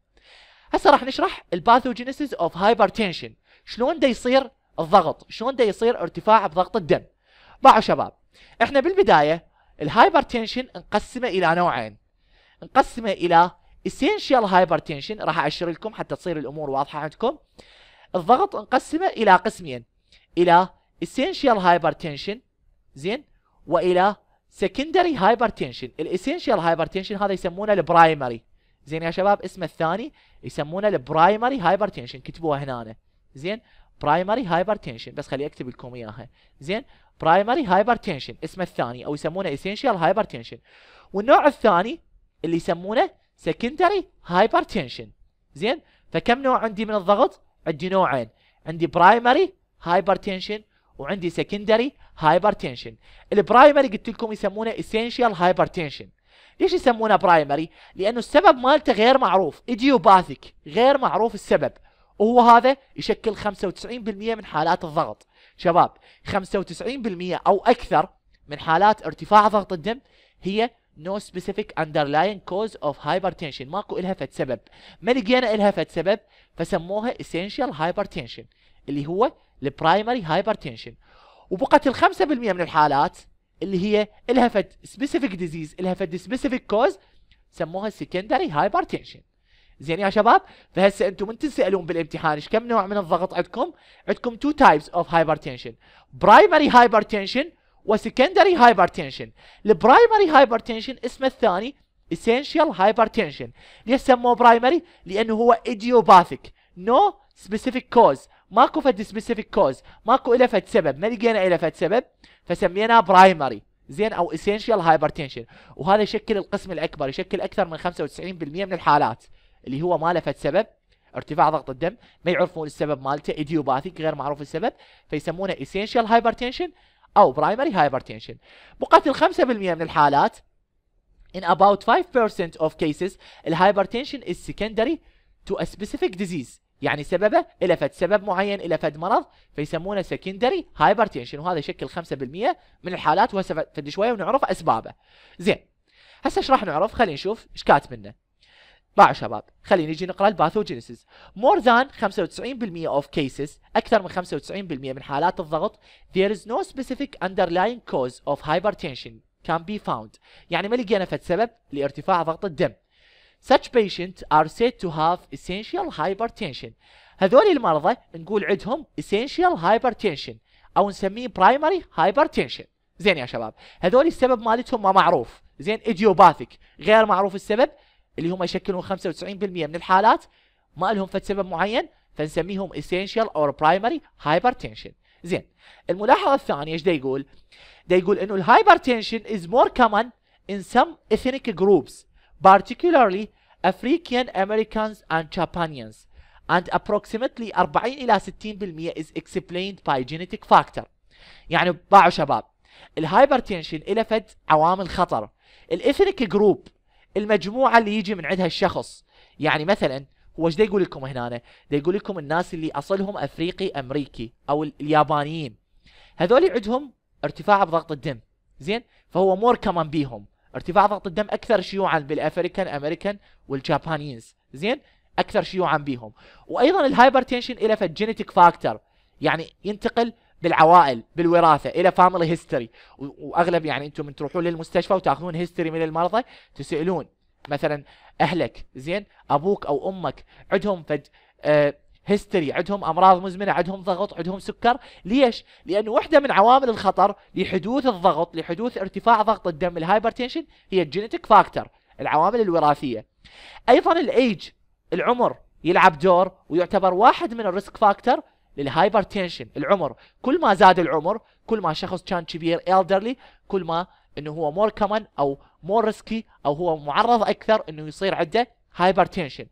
هسه راح نشرح الباثوجينيسيس اوف هايبرتنشن شلون دا يصير الضغط شلون دا يصير ارتفاع بضغط الدم باعوا شباب احنا بالبدايه الهايبرتنشن نقسمه الى نوعين نقسمه الى اسينشال هايبرتنشن راح اشير لكم حتى تصير الامور واضحه عندكم الضغط نقسمه الى قسمين الى اسينشال هايبرتنشن زين والى سكندري هايبرتنشن الاسينشال هايبرتنشن هذا يسمونه البرايمري زين يا شباب اسمه الثاني يسمونه البرايمري هايبرتنشن كتبوها هنا زين برايمري هايبرتنشن بس خلي اكتب لكم اياها زين برايمري هايبرتنشن اسمه الثاني او يسمونه اسينشال هايبرتنشن والنوع الثاني اللي يسمونه سكندري هايبرتنشن زين فكم نوع عندي من الضغط عندي نوعين عندي برايمري هايبرتنشن وعندي سكندري هايبرتنشن البرايمري قلت لكم يسمونه اسينشال هايبرتنشن ليش يسمونه برايمري لانه السبب مالته غير معروف ايديوباثيك غير معروف السبب وهو هذا يشكل 95% من حالات الضغط شباب 95% او اكثر من حالات ارتفاع ضغط الدم هي نو سبيسيفيك اندرلاين كوز اوف هايبرتنشن ماكو الها فد سبب ما لقينا الها فد سبب فسموها اسينشال هايبرتنشن اللي هو البرايمري هايبرتنشن وبقت ال 5% من الحالات اللي هي الها فد سبيسيفيك ديزيز الها فد سبيسيفيك كوز سموها السكندري هايبرتنشن زين يا شباب فهسه انتم من تسالون بالامتحان ايش كم نوع من الضغط عندكم عندكم تو تايبس اوف هايبرتنشن برايمري هايبرتنشن وسكندري هايبرتنشن البرايمري هايبرتنشن اسمه الثاني اسينشال هايبرتنشن ليش سموه برايمري لانه هو ايديوباثيك نو سبيسيفيك كوز ماكو فد سبيسيفيك كوز ماكو الا فد سبب ما لقينا الا فد سبب فسميناه برايمري زين او اسينشال هايبرتنشن وهذا يشكل القسم الاكبر يشكل اكثر من 95% من الحالات اللي هو ما له سبب ارتفاع ضغط الدم ما يعرفون السبب مالته ايديوباثيك غير معروف السبب فيسمونه اسينشال هايبرتنشن او برايمري هايبرتنشن مقاتل 5% من الحالات in about 5% of cases الهايبرتنشن is secondary to a specific disease يعني سببه الى فد سبب معين الى فد مرض فيسمونه سكندري هايبرتنشن وهذا يشكل 5% من الحالات وهسه فد شويه ونعرف اسبابه زين هسه ايش راح نعرف خلينا نشوف ايش كاتب لنا باع شباب خلينا نجي نقرا الباثوجينيسيس مور ذان 95% اوف كيسز اكثر من 95% من حالات الضغط ذير از نو سبيسيفيك اندرلاين كوز اوف هايبرتنشن كان بي فاوند يعني ما لقينا فد سبب لارتفاع ضغط الدم such patient are said to have essential hypertension هذول المرضى نقول عندهم essential hypertension او نسميه primary hypertension زين يا شباب هذول السبب مالتهم ما معروف زين ايديوباثيك غير معروف السبب اللي هم يشكلون 95% من الحالات ما لهم فد سبب معين فنسميهم essential or primary hypertension زين الملاحظه الثانيه ايش دا يقول دا يقول انه الهايبرتنشن is more common in some ethnic groups particularly African Americans and Japanians and approximately 40 الى 60% is explained by genetic factor يعني باعوا شباب الهايبرتنشن الى فد عوامل خطر الاثنيك جروب المجموعه اللي يجي من عندها الشخص يعني مثلا هو ايش يقول لكم هنا يقول لكم الناس اللي اصلهم افريقي امريكي او اليابانيين هذول عندهم ارتفاع بضغط الدم زين فهو مور كمان بيهم ارتفاع ضغط الدم اكثر شيوعا بالافريكان امريكان والجابانيز زين اكثر شيوعا بيهم وايضا الهايبرتنشن له فجينيتك فاكتور يعني ينتقل بالعوائل بالوراثه الى فاميلي هيستوري واغلب يعني انتم من تروحون للمستشفى وتاخذون هيستوري من المرضى تسالون مثلا اهلك زين ابوك او امك عندهم فد آه هيستري عندهم امراض مزمنه عندهم ضغط عندهم سكر ليش لانه واحده من عوامل الخطر لحدوث الضغط لحدوث ارتفاع ضغط الدم الهايبرتنشن هي الجينيتك فاكتور العوامل الوراثيه ايضا الايج العمر يلعب دور ويعتبر واحد من الريسك فاكتور للهايبرتنشن العمر كل ما زاد العمر كل ما شخص كان كبير elderly كل ما انه هو مور كمان او مور ريسكي او هو معرض اكثر انه يصير عنده هايبرتنشن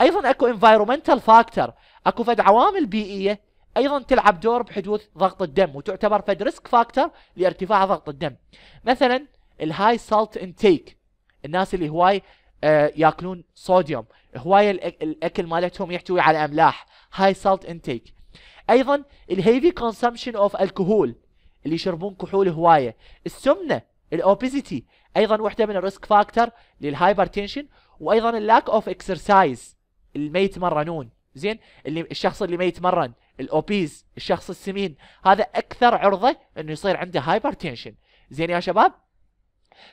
ايضا اكو انفايرمنتال فاكتور اكو فد عوامل بيئيه ايضا تلعب دور بحدوث ضغط الدم وتعتبر فد ريسك فاكتور لارتفاع ضغط الدم مثلا الهاي سالت انتيك الناس اللي هواي آه، ياكلون صوديوم هواي الاكل مالتهم يحتوي على املاح هاي سالت انتيك ايضا الهيفي كونسمشن اوف الكحول اللي يشربون كحول هوايه السمنه الاوبيزيتي ايضا وحده من الريسك فاكتور للهايبرتنشن وايضا اللاك اوف اكسرسايز اللي ما يتمرنون زين اللي الشخص اللي ما يتمرن الاوبيز الشخص السمين هذا اكثر عرضه انه يصير عنده هايبرتنشن زين يا شباب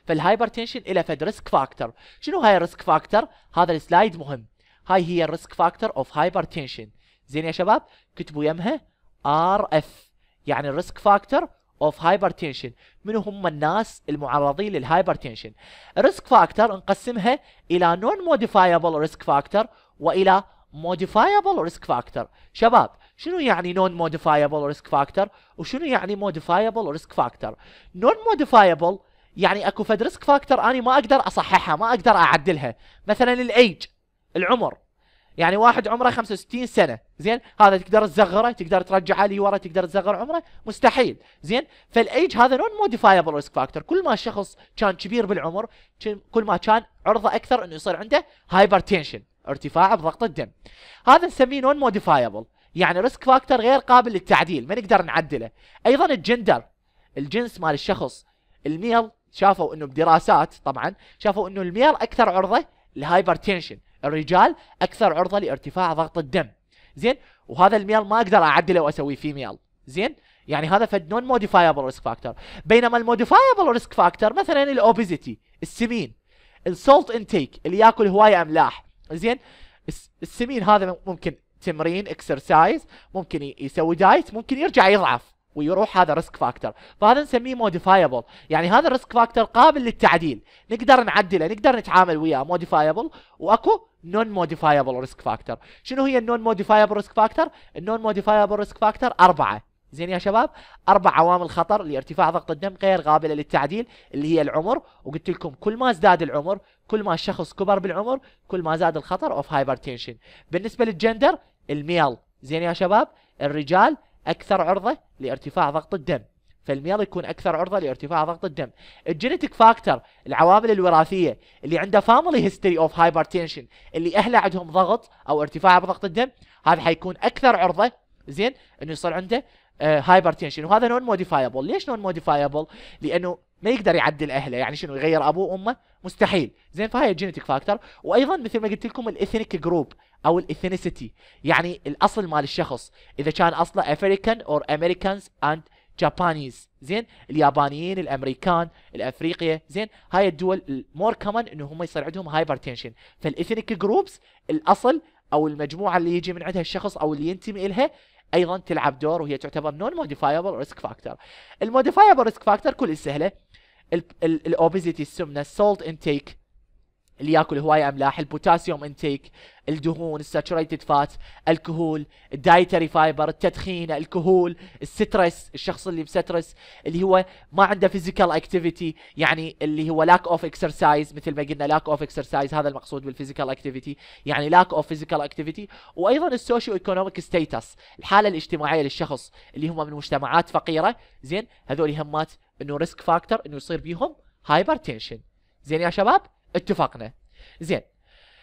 فالهايبرتنشن الى فد ريسك فاكتور شنو هاي الريسك فاكتور هذا السلايد مهم هاي هي الريسك فاكتور اوف هايبرتنشن زين يا شباب كتبوا يمها ار اف يعني الريسك فاكتور اوف هايبرتنشن من هم الناس المعرضين للهايبرتنشن الريسك فاكتور نقسمها الى نون موديفايبل ريسك فاكتور والى موديفايبل ريسك فاكتور شباب شنو يعني نون موديفايبل ريسك فاكتور وشنو يعني موديفايبل ريسك فاكتور نون موديفايبل يعني اكو فد ريسك فاكتور اني ما اقدر اصححها ما اقدر اعدلها مثلا الايج العمر يعني واحد عمره 65 سنه زين هذا تقدر تزغره تقدر ترجعه لي ورا تقدر تزغر عمره مستحيل زين فالايج هذا نون موديفايبل ريسك فاكتور كل ما الشخص كان كبير بالعمر كل ما كان عرضه اكثر انه يصير عنده هايبرتنشن ارتفاع بضغط الدم هذا نسميه نون موديفايبل يعني ريسك فاكتور غير قابل للتعديل ما نقدر نعدله ايضا الجندر الجنس مال الشخص الميل شافوا انه بدراسات طبعا شافوا انه الميل اكثر عرضه لهايبرتنشن الرجال اكثر عرضه لارتفاع ضغط الدم زين وهذا الميل ما اقدر اعدله واسوي فيه ميل زين يعني هذا فد نون موديفايبل ريسك فاكتور بينما الموديفايبل ريسك فاكتور مثلا الاوبيزيتي السمين السولت انتيك اللي ياكل هوايه املاح زين السمين هذا ممكن تمرين اكسرسايز ممكن يسوي دايت ممكن يرجع يضعف ويروح هذا ريسك فاكتور فهذا نسميه موديفايبل يعني هذا الريسك فاكتور قابل للتعديل نقدر نعدله نقدر نتعامل وياه موديفايبل واكو نون موديفايبل ريسك فاكتور شنو هي النون موديفايبل ريسك فاكتور النون موديفايبل ريسك فاكتور أربعة زين يا شباب اربع عوامل خطر لارتفاع ضغط الدم غير قابله للتعديل اللي هي العمر وقلت لكم كل ما ازداد العمر كل ما الشخص كبر بالعمر كل ما زاد الخطر اوف هايبرتنشن بالنسبه للجندر الميل زين يا شباب الرجال اكثر عرضه لارتفاع ضغط الدم فالميل يكون اكثر عرضه لارتفاع ضغط الدم الجينيتك فاكتور العوامل الوراثيه اللي عنده فاميلي هيستوري اوف هايبرتنشن اللي اهله عندهم ضغط او ارتفاع بضغط الدم هذا حيكون اكثر عرضه زين انه يصير عنده هايبرتنشن آه، وهذا نون موديفايبل ليش نون موديفايبل لانه ما يقدر يعدل اهله يعني شنو يغير ابوه وامه مستحيل زين فهاي الجينيتك فاكتور وايضا مثل ما قلت لكم الاثنيك جروب او الاثنيسيتي يعني الاصل مال الشخص اذا كان اصله افريكان اور امريكانز اند جابانيز زين اليابانيين الامريكان الافريقيا زين هاي الدول مور كومن انه هم يصير عندهم هايبرتنشن فالاثنيك جروبس الاصل او المجموعه اللي يجي من عندها الشخص او اللي ينتمي الها ايضا تلعب دور وهي تعتبر نون موديفايبل ريسك فاكتور الموديفايبل ريسك فاكتور كل سهله الاوبيزيتي السمنه السولت انتيك اللي ياكل هواية املاح البوتاسيوم انتيك الدهون الساتوريتد فات الكهول الدايتري فايبر التدخين الكهول السترس الشخص اللي بسترس اللي هو ما عنده فيزيكال اكتيفيتي يعني اللي هو لاك اوف اكسرسايز مثل ما قلنا لاك اوف اكسرسايز هذا المقصود بالفيزيكال اكتيفيتي يعني لاك اوف فيزيكال اكتيفيتي وايضا السوشيو ايكونوميك ستيتس الحاله الاجتماعيه للشخص اللي هم من مجتمعات فقيره زين هذول همات انه ريسك فاكتور انه يصير بيهم هايبر تنشن زين يا شباب اتفقنا زين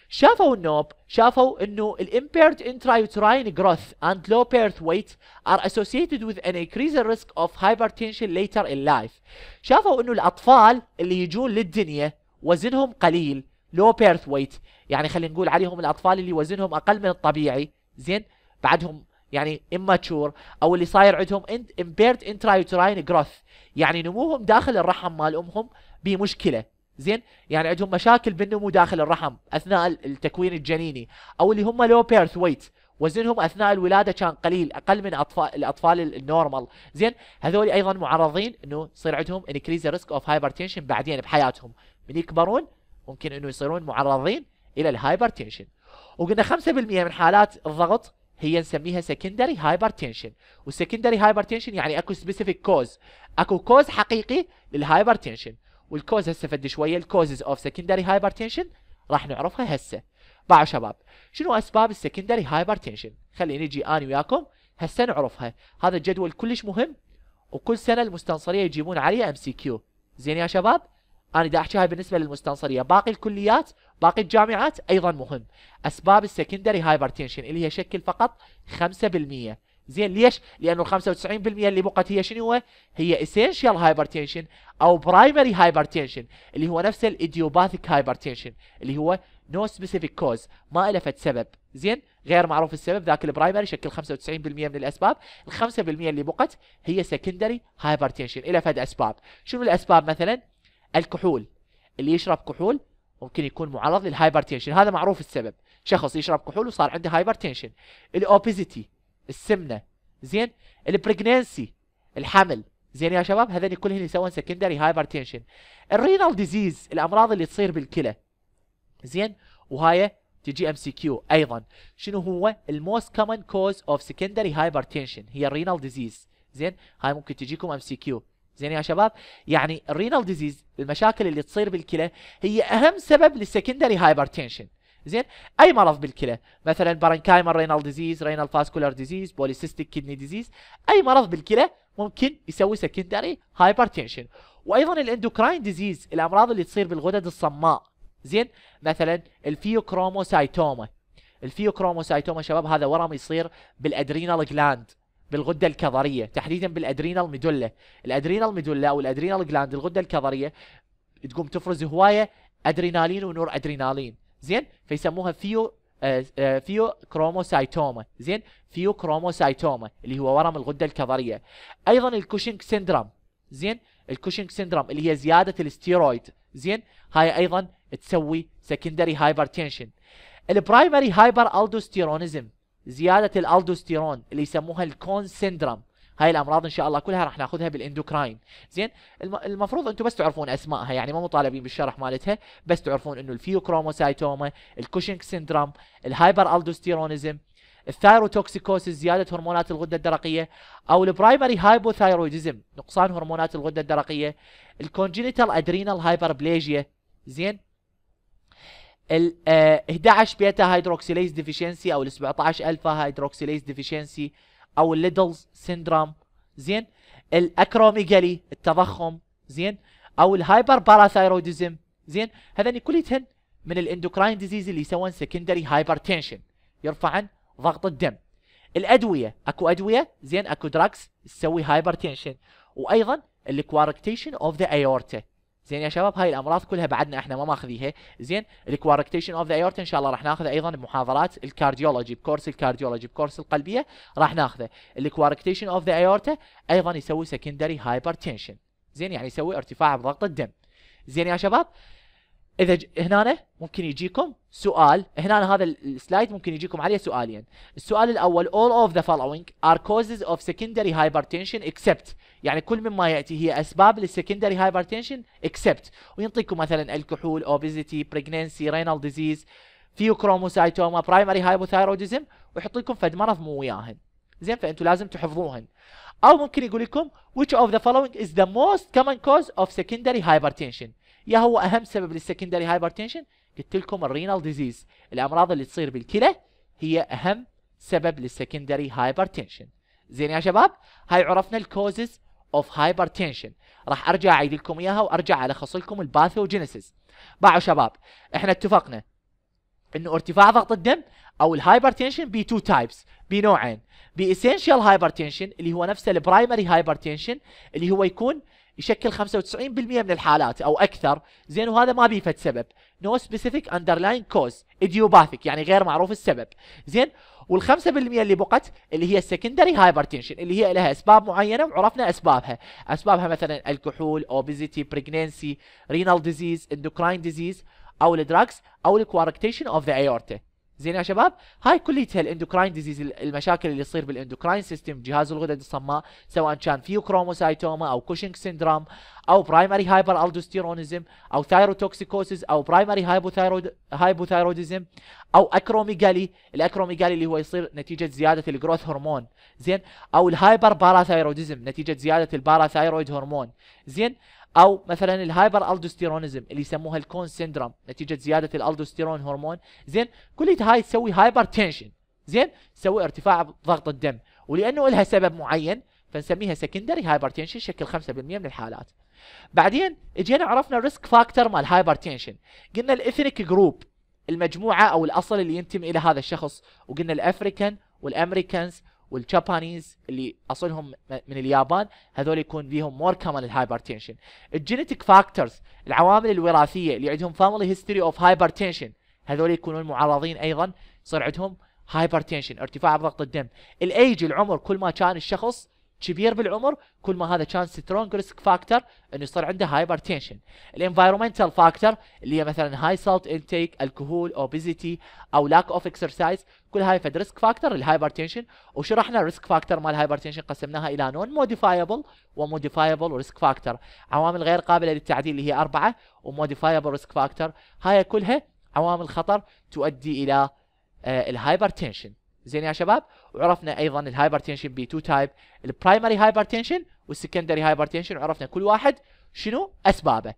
شافوا النوب شافوا انه الامبيرد انترايوتراين جروث اند لو بيرث ويت ار اسوسييتد وذ ان انكريز ريسك اوف هايبرتنشن ليتر ان لايف شافوا انه الاطفال اللي يجون للدنيا وزنهم قليل لو بيرث ويت يعني خلينا نقول عليهم الاطفال اللي وزنهم اقل من الطبيعي زين بعدهم يعني اماتشور او اللي صاير عندهم امبيرد انترايوتراين جروث يعني نموهم داخل الرحم مال امهم بمشكله زين يعني عندهم مشاكل بالنمو داخل الرحم اثناء التكوين الجنيني او اللي هم لو بيرث ويت وزنهم اثناء الولاده كان قليل اقل من اطفال الاطفال النورمال زين هذول ايضا معرضين انه يصير عندهم انكريز ريسك اوف هايبرتنشن بعدين بحياتهم من يكبرون ممكن انه يصيرون معرضين الى الهايبرتنشن وقلنا 5% من حالات الضغط هي نسميها سكندري هايبرتنشن والسكندري هايبرتنشن يعني اكو سبيسيفيك كوز اكو كوز حقيقي للهايبرتنشن والكوز هسه فد شويه الكوزز اوف سكندري هايبرتنشن راح نعرفها هسه باعوا شباب شنو اسباب السكندري هايبرتنشن خليني نجي انا وياكم هسه نعرفها هذا الجدول كلش مهم وكل سنه المستنصريه يجيبون عليه ام سي كيو زين يا شباب انا دا احكي هاي بالنسبه للمستنصريه باقي الكليات باقي الجامعات ايضا مهم اسباب السكندري هايبرتنشن اللي هي شكل فقط 5% زين ليش؟ لانه 95% اللي بقت هي شنو هو؟ هي اسينشال هايبرتنشن او برايمري هايبرتنشن اللي هو نفس الايديوباثيك هايبرتنشن اللي هو نو سبيسيفيك كوز ما له فد سبب زين غير معروف السبب ذاك البرايمري شكل 95% من الاسباب ال 5% اللي بقت هي سكندري هايبرتنشن له فد اسباب شنو الاسباب مثلا؟ الكحول اللي يشرب كحول ممكن يكون معرض للهايبرتنشن هذا معروف السبب شخص يشرب كحول وصار عنده هايبرتنشن الاوبيزيتي السمنه زين البريجنانسي الحمل زين يا شباب هذني كلهن يسوون سكندري هايبرتنشن الرينال ديزيز الامراض اللي تصير بالكلى زين وهاي تجي ام سي كيو ايضا شنو هو الموست كومن كوز اوف سكندري هايبرتنشن هي الرينال ديزيز زين هاي ممكن تجيكم ام سي كيو زين يا شباب يعني الرينال ديزيز المشاكل اللي تصير بالكلى هي اهم سبب للسكندري هايبرتنشن زين اي مرض بالكلى مثلا بارنكايمر رينال ديزيز رينال فاسكولار ديزيز بوليسيستيك كدني ديزيز اي مرض بالكلى ممكن يسوي سكندري هايبرتنشن وايضا الاندوكراين ديزيز الامراض اللي تصير بالغدد الصماء زين مثلا الفيوكروموسايتوما الفيوكروموسايتوما شباب هذا ورم يصير بالادرينال جلاند بالغده الكظريه تحديدا بالادرينال ميدولا الادرينال ميدولا او الادرينال جلاند الغده الكظريه تقوم تفرز هوايه ادرينالين ونور ادرينالين زين فيسموها فيو آه, آه، فيو كروموسايتوما زين فيو كروموسايتوما اللي هو ورم الغده الكظريه ايضا الكوشنج سيندروم زين الكوشنج سيندروم اللي هي زياده الستيرويد زين هاي ايضا تسوي سكندري هايبرتنشن البرايمري هايبر الدوستيرونيزم زياده الالدوستيرون اللي يسموها الكون سيندروم هاي الامراض ان شاء الله كلها راح ناخذها بالاندوكراين زين المفروض انتم بس تعرفون اسمائها يعني ما مطالبين بالشرح مالتها بس تعرفون انه الفيوكروموسايتوما الكوشنك سيندروم الهايبر الدوستيرونيزم الثايروتوكسيكوس زياده هرمونات الغده الدرقيه او البرايمري هايبوثايرويدزم نقصان هرمونات الغده الدرقيه الكونجنيتال ادرينال هايبربليجيا زين ال 11 آه، بيتا هيدروكسيليز ديفيشنسي او ال 17 الفا هيدروكسيليز ديفيشنسي او الليدلز سيندروم زين الاكروميجالي التضخم زين او الهايبر باراثايرويدزم زين هذني كليتهن من الاندوكراين ديزيز اللي يسوون سكندري هايبر تنشن يرفعن ضغط الدم الادويه اكو ادويه زين اكو دراكس تسوي هايبر تنشن وايضا الكواركتيشن اوف ذا ايورتا زين يا شباب هاي الامراض كلها بعدنا احنا ما ماخذيها زين الكواركتيشن اوف ذا ايورت ان شاء الله راح ناخذه ايضا بمحاضرات الكارديولوجي بكورس الكارديولوجي بكورس القلبيه راح ناخذه الكواركتيشن اوف ذا ايورتا ايضا يسوي سكندري هايبرتنشن زين يعني يسوي ارتفاع بضغط الدم زين يا شباب اذا ج... هنا ممكن يجيكم سؤال هنا هذا السلايد ممكن يجيكم عليه سؤالين السؤال الاول all of the following are causes of secondary hypertension except يعني كل مما ياتي هي اسباب للسكندري hypertension except وينطيكم مثلا الكحول obesity pregnancy renal disease كروموسايتوما برايمري هايبوثايروديزم ويحط لكم فد مرض مو وياهن زين فانتم لازم تحفظوهن او ممكن يقول لكم which of the following is the most common cause of secondary hypertension يا هو اهم سبب للسكندري هايبرتنشن قلت لكم الرينال ديزيز الامراض اللي تصير بالكلى هي اهم سبب للسكندري هايبرتنشن زين يا شباب هاي عرفنا الكوزز اوف هايبرتنشن راح ارجع اعيد لكم اياها وارجع الخص لكم الباثوجينيسيس باعوا شباب احنا اتفقنا انه ارتفاع ضغط الدم او الهايبرتنشن بي تو تايبس بنوعين باسينشال هايبرتنشن اللي هو نفسه البرايمري هايبرتنشن اللي هو يكون يشكل 95% من الحالات او اكثر زين وهذا ما بيفد سبب نو سبيسيفيك اندرلاين كوز ايديوباثيك يعني غير معروف السبب زين وال5% اللي بقت اللي هي السكندري هايبرتنشن اللي هي لها اسباب معينه وعرفنا اسبابها اسبابها مثلا الكحول اوبيزيتي بريجننسي رينال ديزيز اندوكراين ديزيز او الدراكس او الكواركتيشن اوف ذا ايورتا زين يا شباب هاي كليتها الاندوكراين ديزيز المشاكل اللي تصير بالاندوكراين سيستم جهاز الغدد الصماء سواء كان فيو كروموسايتوما او كوشنج سيندروم او برايمري هايبر الدوستيرونيزم او ثايروتوكسيكوسيس او برايمري هايبو هايبوثايروديزم او اكروميجالي الاكروميجالي اللي هو يصير نتيجه زياده الجروث هرمون زين او الهايبر باراثايرويدزم نتيجه زياده الباراثايرويد هرمون زين او مثلا الهايبر الدوستيرونيزم اللي يسموها الكون سيندروم نتيجه زياده الالدوستيرون هرمون زين كل هاي تسوي هايبر تنشن زين تسوي ارتفاع ضغط الدم ولانه لها سبب معين فنسميها سكندري هايبر تنشن شكل 5% من الحالات بعدين اجينا عرفنا الريسك فاكتور مال هايبر تنشن قلنا الاثنيك جروب المجموعه او الاصل اللي ينتمي الى هذا الشخص وقلنا الافريكان والامريكانز والجابانيز اللي اصلهم من اليابان هذول يكون فيهم مور كمان الهايبرتنشن الجينيتك فاكتورز العوامل الوراثيه اللي عندهم فاميلي هيستوري اوف هايبرتنشن هذول يكونون معرضين ايضا يصير عندهم هايبرتنشن ارتفاع ضغط الدم الايج العمر كل ما كان الشخص كبير بالعمر كل ما هذا كان سترونج ريسك فاكتور انه يصير عنده هايبر تنشن الانفايرمنتال فاكتور اللي هي مثلا هاي سالت انتيك الكحول اوبيزيتي او لاك اوف اكسرسايز كل هاي فد ريسك فاكتور الهايبر تنشن وشرحنا الريسك فاكتور مال هايبر تنشن قسمناها الى نون موديفايبل وموديفايبل ريسك فاكتور عوامل غير قابله للتعديل اللي هي اربعه وموديفايبل ريسك فاكتور هاي كلها عوامل خطر تؤدي الى آه، الهايبر تنشن زين يا شباب وعرفنا ايضا الهايبرتنشن بي تو تايب البرايمري هايبرتنشن والسكندري هايبرتنشن وعرفنا كل واحد شنو اسبابه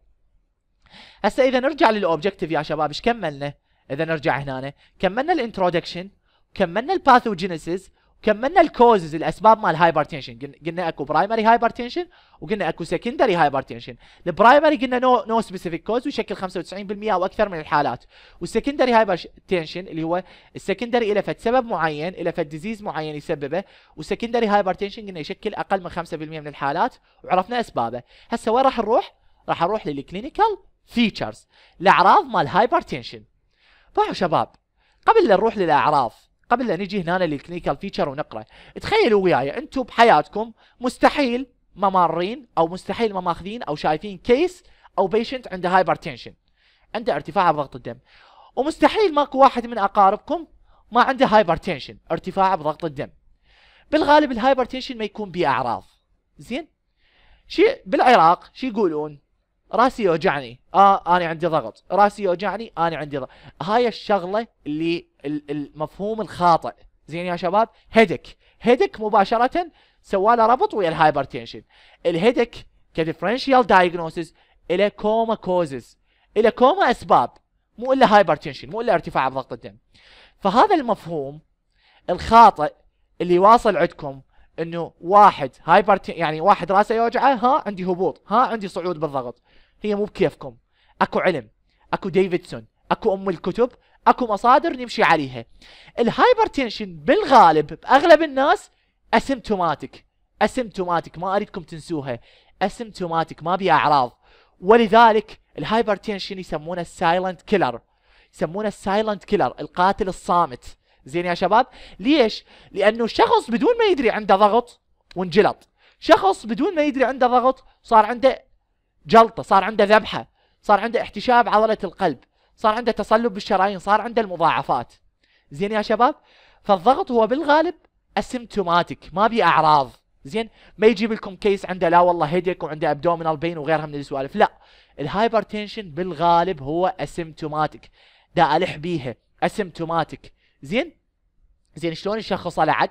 هسه اذا نرجع للاوبجكتيف يا شباب ايش كملنا اذا نرجع هنا كملنا الانترودكشن كملنا الباثوجينيسيس كملنا الكوزز الاسباب مال الهايبرتنشن قلنا اكو برايمري هايبرتنشن وقلنا اكو سكندري هايبرتنشن البرايمري قلنا نو نو سبيسيفيك كوز ويشكل 95% او اكثر من الحالات والسكندري هايبرتنشن اللي هو السكندري الى فد سبب معين الى فد ديزيز معين يسببه والسكندري هايبرتنشن قلنا يشكل اقل من 5% من الحالات وعرفنا اسبابه هسه وين راح نروح راح اروح للكلينيكال فيتشرز الاعراض مال هايبرتنشن طبعا شباب قبل لا نروح للاعراض قبل لا نجي هنا للكلينيكال فيتشر ونقرا تخيلوا وياي انتم بحياتكم مستحيل ما مارين او مستحيل ما ماخذين او شايفين كيس او بيشنت عنده هايبرتنشن عنده ارتفاع بضغط الدم ومستحيل ماكو واحد من اقاربكم ما عنده هايبرتنشن ارتفاع بضغط الدم بالغالب الهايبرتنشن ما يكون باعراض زين شيء بالعراق شي يقولون راسي يوجعني اه انا عندي ضغط راسي يوجعني انا عندي ضغط هاي الشغله اللي المفهوم الخاطئ زين يا شباب هيدك هيدك مباشره سوى له ربط ويا الهايبرتنشن الهيدك كديفرنشال دايجنوسيس الى كوما كوزز الى كوما اسباب مو الا هايبرتنشن مو الا ارتفاع بضغط الدم فهذا المفهوم الخاطئ اللي واصل عندكم انه واحد هايبر يعني واحد راسه يوجعه ها عندي هبوط ها عندي صعود بالضغط هي مو بكيفكم اكو علم اكو ديفيدسون اكو ام الكتب اكو مصادر نمشي عليها الهايبرتنشن بالغالب باغلب الناس اسمتوماتيك اسمتوماتيك ما اريدكم تنسوها اسمتوماتيك ما بيها اعراض ولذلك الهايبرتنشن يسمونه السايلنت كيلر يسمونه السايلنت كيلر القاتل الصامت زين يا شباب ليش لانه شخص بدون ما يدري عنده ضغط وانجلط شخص بدون ما يدري عنده ضغط صار عنده جلطه صار عنده ذبحه صار عنده احتشاب عضله القلب صار عنده تصلب بالشرايين صار عنده المضاعفات زين يا شباب فالضغط هو بالغالب اسيمتوماتيك ما بي اعراض زين ما يجيب لكم كيس عنده لا والله هيديك وعنده ابدومينال بين وغيرها من السوالف لا الهايبرتنشن بالغالب هو اسيمتوماتيك دا الح بيها اسيمتوماتيك زين زين شلون يشخصها لعد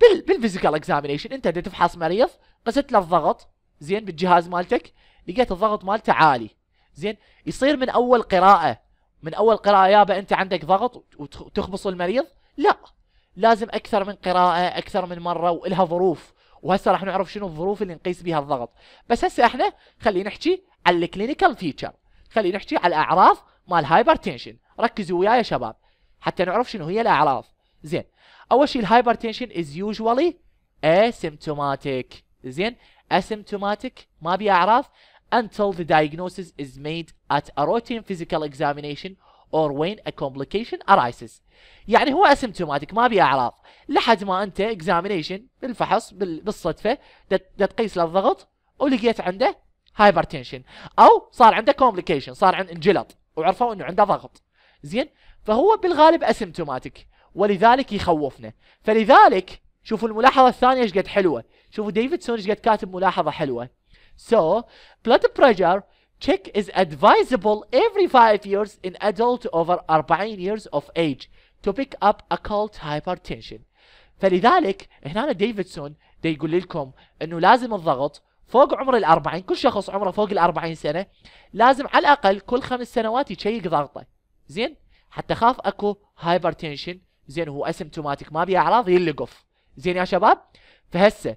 بال بالفيزيكال اكزامينيشن انت تفحص مريض قست له الضغط زين بالجهاز مالتك لقيت الضغط مالته عالي زين يصير من اول قراءه من اول قراءه يابا انت عندك ضغط وتخبص المريض لا لازم اكثر من قراءه اكثر من مره والها ظروف وهسه راح نعرف شنو الظروف اللي نقيس بها الضغط بس هسه احنا خلينا نحكي على الكلينيكال فيتشر خلينا نحكي على الاعراض مال هايبرتنشن ركزوا وياي يا شباب حتى نعرف شنو هي الاعراض زين اول شيء الهايبرتنشن از يوجوالي اسيمتوماتيك زين اسيمتوماتيك ما بي اعراض until the diagnosis is made at a routine physical examination or when a complication arises يعني هو asymptomatic ما بيه اعراض لحد ما انت examination بالفحص بالصدفه تقيس له الضغط ولقيت عنده هايبرتنشن او صار عنده complication صار عنده انجلط وعرفوا انه عنده ضغط زين فهو بالغالب asymptomatic ولذلك يخوفنا فلذلك شوفوا الملاحظه الثانيه ايش قد حلوه شوفوا ديفيدسون ايش قد كاتب ملاحظه حلوه So, blood pressure check is advisable every 5 years in adult over 40 years of age to pick up occult hypertension فلذلك هنا ديفيدسون دي يقول لكم انه لازم الضغط فوق عمر ال 40، كل شخص عمره فوق ال 40 سنة لازم على الأقل كل خمس سنوات يشيك ضغطه زين حتى خاف اكو هايبرتنشن زين هو اسمتوماتيك ما بيه اعراض يلقف زين يا شباب فهسه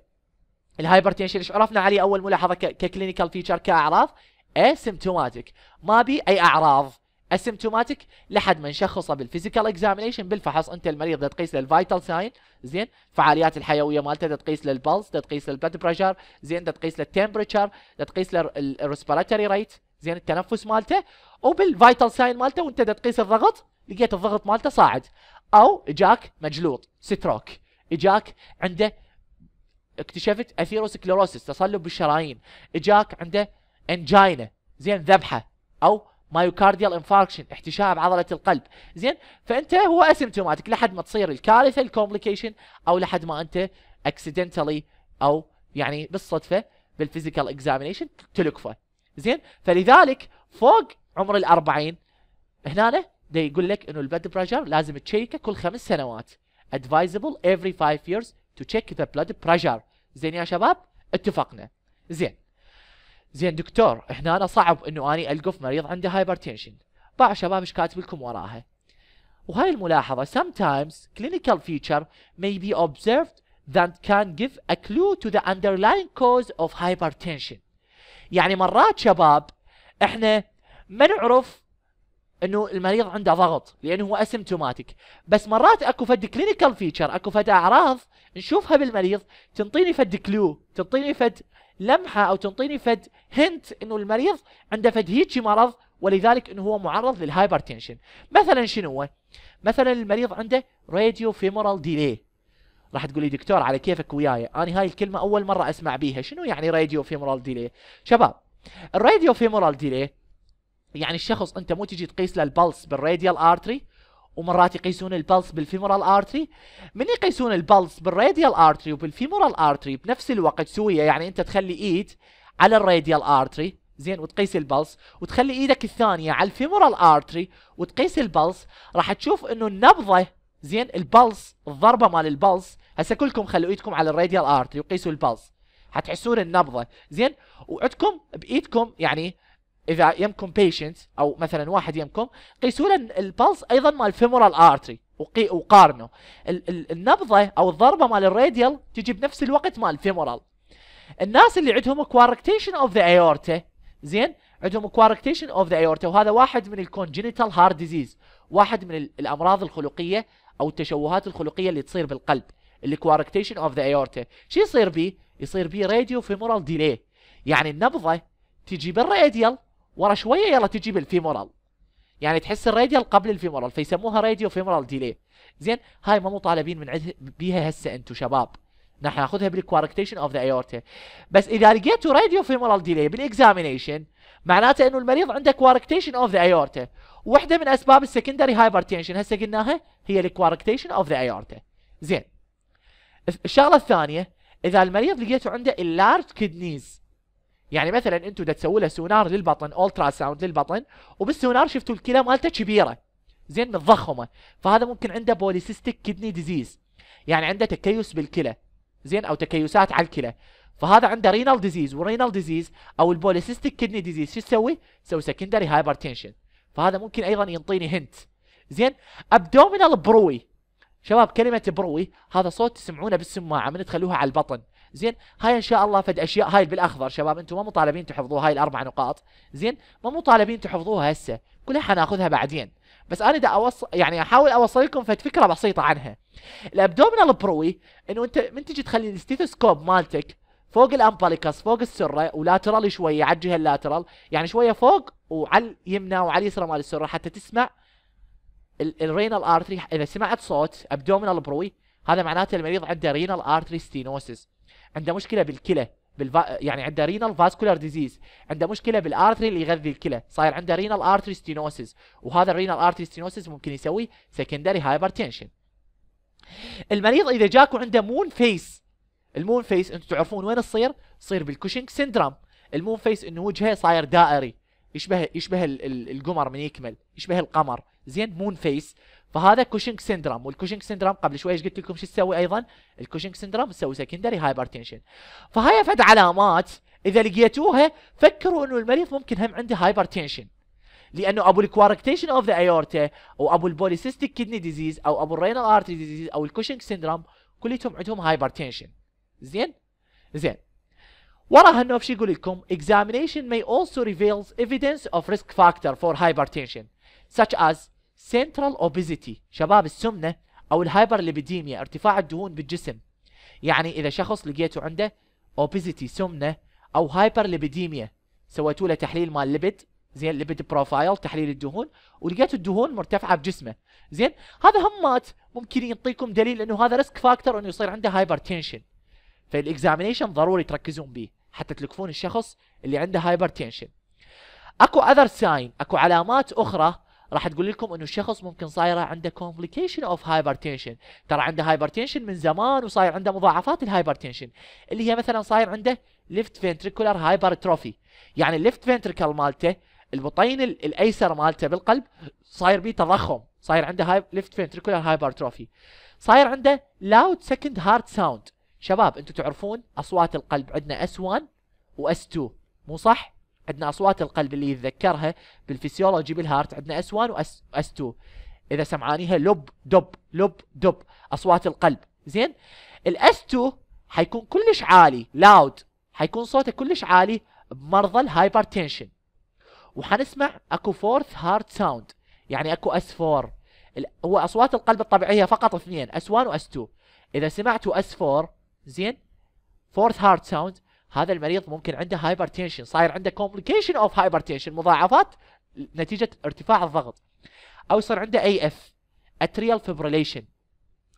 الهايبرتنشن ايش عرفنا عليه اول ملاحظه ككلينيكال فيتشر كاعراض اسيمتوماتيك ما بي اي اعراض اسيمتوماتيك لحد ما نشخصه بالفيزيكال اكزامينشن بالفحص انت المريض تقيس له الفيتال ساين زين فعاليات الحيويه مالته تقيس له البلس تقيس له البلد بريشر زين تقيس له التمبرتشر تقيس له الريسبيراتوري ريت زين التنفس مالته وبالفيتال ساين مالته وانت تقيس الضغط لقيت الضغط مالته صاعد او اجاك مجلوط ستروك اجاك عنده اكتشفت اثيروسكلوروسيس تصلب بالشرايين اجاك عنده انجاينا زين ذبحه او مايوكارديال انفاركشن احتشاء بعضله القلب زين فانت هو اسمتوماتيك لحد ما تصير الكارثه الكومبليكيشن او لحد ما انت اكسيدنتالي او يعني بالصدفه بالفيزيكال اكزامينيشن تلقفه زين فلذلك فوق عمر ال40 هنا ده يقول لك انه البلد بريشر لازم تشيكه كل خمس سنوات ادفايزبل افري 5 ييرز تو تشيك ذا بلد بريشر زين يا شباب اتفقنا زين زين دكتور هنا أنا صعب انه اني القف مريض عنده هايبرتنشن بعض شباب ايش كاتب لكم وراها وهاي الملاحظه sometimes clinical feature may be observed that can give a clue to the underlying cause of hypertension يعني مرات شباب احنا ما نعرف انه المريض عنده ضغط لانه هو اسمتوماتيك بس مرات اكو فد كلينيكال فيتشر اكو فد اعراض نشوفها بالمريض تنطيني فد كلو تنطيني فد لمحه او تنطيني فد هنت انه المريض عنده فد هيجي مرض ولذلك انه هو معرض للهايبرتنشن مثلا شنو هو مثلا المريض عنده راديو فيمورال ديلي راح تقول لي دكتور على كيفك وياي انا هاي الكلمه اول مره اسمع بيها شنو يعني راديو فيمورال ديلي شباب الراديو فيمورال ديلي يعني الشخص انت مو تجي تقيس له البلس بالراديال ارتري ومرات يقيسون البلس بالفيمورال ارتري من يقيسون البلس بالراديال ارتري وبالفيمورال ارتري بنفس الوقت سويه يعني انت تخلي ايد على الراديال ارتري زين وتقيس البلس وتخلي ايدك الثانيه على الفيمورال ارتري وتقيس البلس راح تشوف انه النبضه زين البلس الضربه مال البلس هسه كلكم خلوا ايدكم على الراديال ارتري وقيسوا البلس حتحسون النبضه زين وعندكم بايدكم يعني اذا يمكم بيشنت او مثلا واحد يمكم قيسوا له البلس ايضا مال الفيمورال ارتري وقارنه النبضه او الضربه مال الراديال تجي بنفس الوقت مال الفيمورال الناس اللي عندهم كواركتيشن اوف ذا ايورتا زين عندهم كواركتيشن اوف ذا ايورتا وهذا واحد من الكونجنتال هارت ديزيز واحد من الامراض الخلقيه او التشوهات الخلقيه اللي تصير بالقلب الكواركتيشن اوف ذا ايورتا شو يصير بيه يصير بيه راديو فيمورال ديلي يعني النبضه تجي بالراديال ورا شويه يلا تجيب الفيمورال يعني تحس الراديال قبل الفيمورال فيسموها راديو فيمورال ديلي زين هاي ما مطالبين من بيها هسه انتم شباب نحن ناخذها بالكواركتيشن اوف ذا ايورتا بس اذا لقيتوا راديو فيمورال ديلي بالاكزامينيشن معناته انه المريض عنده كواركتيشن اوف ذا ايورتا واحده من اسباب السكندري هايبرتنشن هسه قلناها هي الكواركتيشن اوف ذا ايورتا زين الشغله الثانيه اذا المريض لقيته عنده اللارج كدنيز يعني مثلا انتم بدك تسووا لها سونار للبطن الترا ساوند للبطن وبالسونار شفتوا الكلى مالته كبيره زين متضخمه فهذا ممكن عنده بوليسيستيك كدني ديزيز يعني عنده تكيس بالكلى زين او تكيسات على الكلى فهذا عنده رينال ديزيز ورينال ديزيز او البوليسيستيك كدني ديزيز شو تسوي؟ تسوي سكندري هايبرتنشن فهذا ممكن ايضا ينطيني هنت زين ابدومينال بروي شباب كلمة بروي هذا صوت تسمعونه بالسماعة من تخلوها على البطن زين هاي ان شاء الله فد اشياء هاي بالاخضر شباب انتم ما مطالبين تحفظوها هاي الاربع نقاط زين ما مطالبين تحفظوها هسه كلها حناخذها بعدين بس انا دا اوصل يعني احاول اوصل لكم فد فكره بسيطه عنها الابدومينال بروي انه انت من تجي تخلي الاستيثوسكوب مالتك فوق الامبليكس فوق السره ولاترال شويه على الجهه اللاترال يعني شويه فوق وعلى اليمنى وعلى اليسرى مال السره حتى تسمع الرينال ارتري اذا سمعت صوت ابدومينال بروي هذا معناته المريض عنده رينال ارتري ستينوسيس عنده مشكله بالكلى بالفا... يعني عنده رينال فاسكولار ديزيز عنده مشكله بالارتري اللي يغذي الكلى صاير عنده رينال ارتري ستينوسيس وهذا الرينال ارتري ستينوسيس ممكن يسوي سكندري هايبرتنشن المريض اذا جاكو عنده مون فيس المون فيس انتم تعرفون وين تصير تصير بالكوشنج سيندروم المون فيس انه وجهه صاير دائري يشبه يشبه القمر من يكمل يشبه القمر زين مون فيس فهذا كوشنج سيندروم والكوشنج سيندروم قبل شوي ايش قلت لكم شو تسوي ايضا الكوشنج سيندروم تسوي سكندري هايبرتنشن فهاي فد علامات اذا لقيتوها فكروا انه المريض ممكن هم عنده هايبرتنشن لانه ابو الكواركتيشن اوف ذا ايورتا او ابو البوليسيستيك كدني ديزيز او ابو الرينال ارتري ديزيز او الكوشنج سيندروم كليتهم عندهم هايبرتنشن زين زين وراها النوف شو يقول لكم examination may also reveals evidence of risk factor for hypertension such as سنترال اوبيزيتي شباب السمنه او الهايبر ليبيديميا ارتفاع الدهون بالجسم يعني اذا شخص لقيته عنده اوبيزيتي سمنه او هايبر ليبيديميا سويتوا له تحليل مال ليبيد زين ليبيد بروفايل تحليل الدهون ولقيت الدهون مرتفعه بجسمه زين هذا همات ممكن يعطيكم دليل انه هذا ريسك فاكتور انه يصير عنده هايبر تنشن فالاكزامينيشن ضروري تركزون به حتى تلقفون الشخص اللي عنده هايبر تنشن اكو اذر ساين اكو علامات اخرى راح تقول لكم انه الشخص ممكن صايره عنده كومبليكيشن اوف هايبرتنشن ترى عنده هايبرتنشن من زمان وصاير عنده مضاعفات الهايبرتنشن اللي هي مثلا صاير عنده ليفت فينتريكولار هايبرتروفي يعني الليفت فينتريكل مالته البطين الايسر مالته بالقلب صاير بيه تضخم صاير عنده هاي ليفت فينتريكولار هايبرتروفي صاير عنده لاود سكند هارت ساوند شباب انتم تعرفون اصوات القلب عندنا اس 1 واس 2 مو صح عندنا اصوات القلب اللي يتذكرها بالفسيولوجي بالهارت عندنا اس 1 واس 2 اذا سمعانيها لب دب لب دب اصوات القلب زين الاس 2 حيكون كلش عالي لاود حيكون صوته كلش عالي بمرضى الهايبرتنشن وحنسمع اكو فورث هارت ساوند يعني اكو اس 4 هو اصوات القلب الطبيعيه فقط اثنين اس 1 واس 2 اذا سمعتوا اس 4 زين فورث هارت ساوند هذا المريض ممكن عنده هايبرتنشن صاير عنده كومبليكيشن اوف هايبرتنشن مضاعفات نتيجه ارتفاع الضغط او يصير عنده اي اف اتريال فبريليشن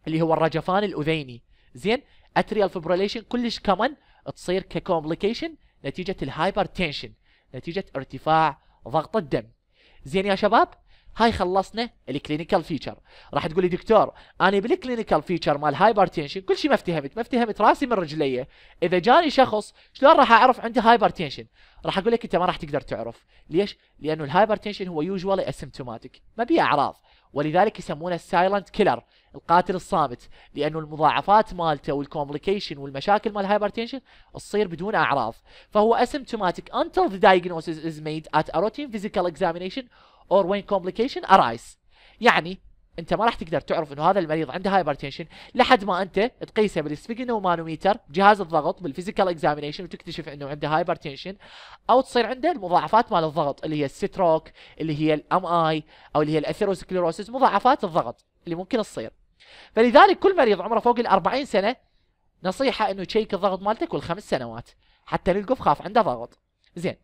اللي هو الرجفان الاذيني زين اتريال فبريليشن كلش كمان تصير ككومبليكيشن نتيجه الهايبرتنشن نتيجه ارتفاع ضغط الدم زين يا شباب هاي خلصنا الكلينيكال فيتشر راح تقول لي دكتور انا بالكلينيكال فيتشر مال هايبرتنشن كل شيء ما افتهمت ما افتهمت راسي من رجلي اذا جاني شخص شلون راح اعرف عنده هايبرتنشن راح اقول لك انت ما راح تقدر تعرف ليش لانه الهايبرتنشن هو يوجوالي اسيمتوماتيك ما بيه اعراض ولذلك يسمونه السايلنت كيلر القاتل الصامت لانه المضاعفات مالته والكومبليكيشن والمشاكل مال هايبرتنشن تصير بدون اعراض فهو اسيمتوماتيك until the diagnosis is made at a routine physical examination or when complication arise يعني انت ما راح تقدر تعرف انه هذا المريض عنده هايبرتنشن لحد ما انت تقيسه بالسبيجنومانوميتر جهاز الضغط بالفيزيكال اكزامينيشن وتكتشف انه عنده هايبرتنشن او تصير عنده المضاعفات مال الضغط اللي هي الستروك اللي هي الام اي او اللي هي الاثيروسكليروسيس مضاعفات الضغط اللي ممكن تصير فلذلك كل مريض عمره فوق ال 40 سنه نصيحه انه تشيك الضغط مالته كل خمس سنوات حتى نلقف خاف عنده ضغط زين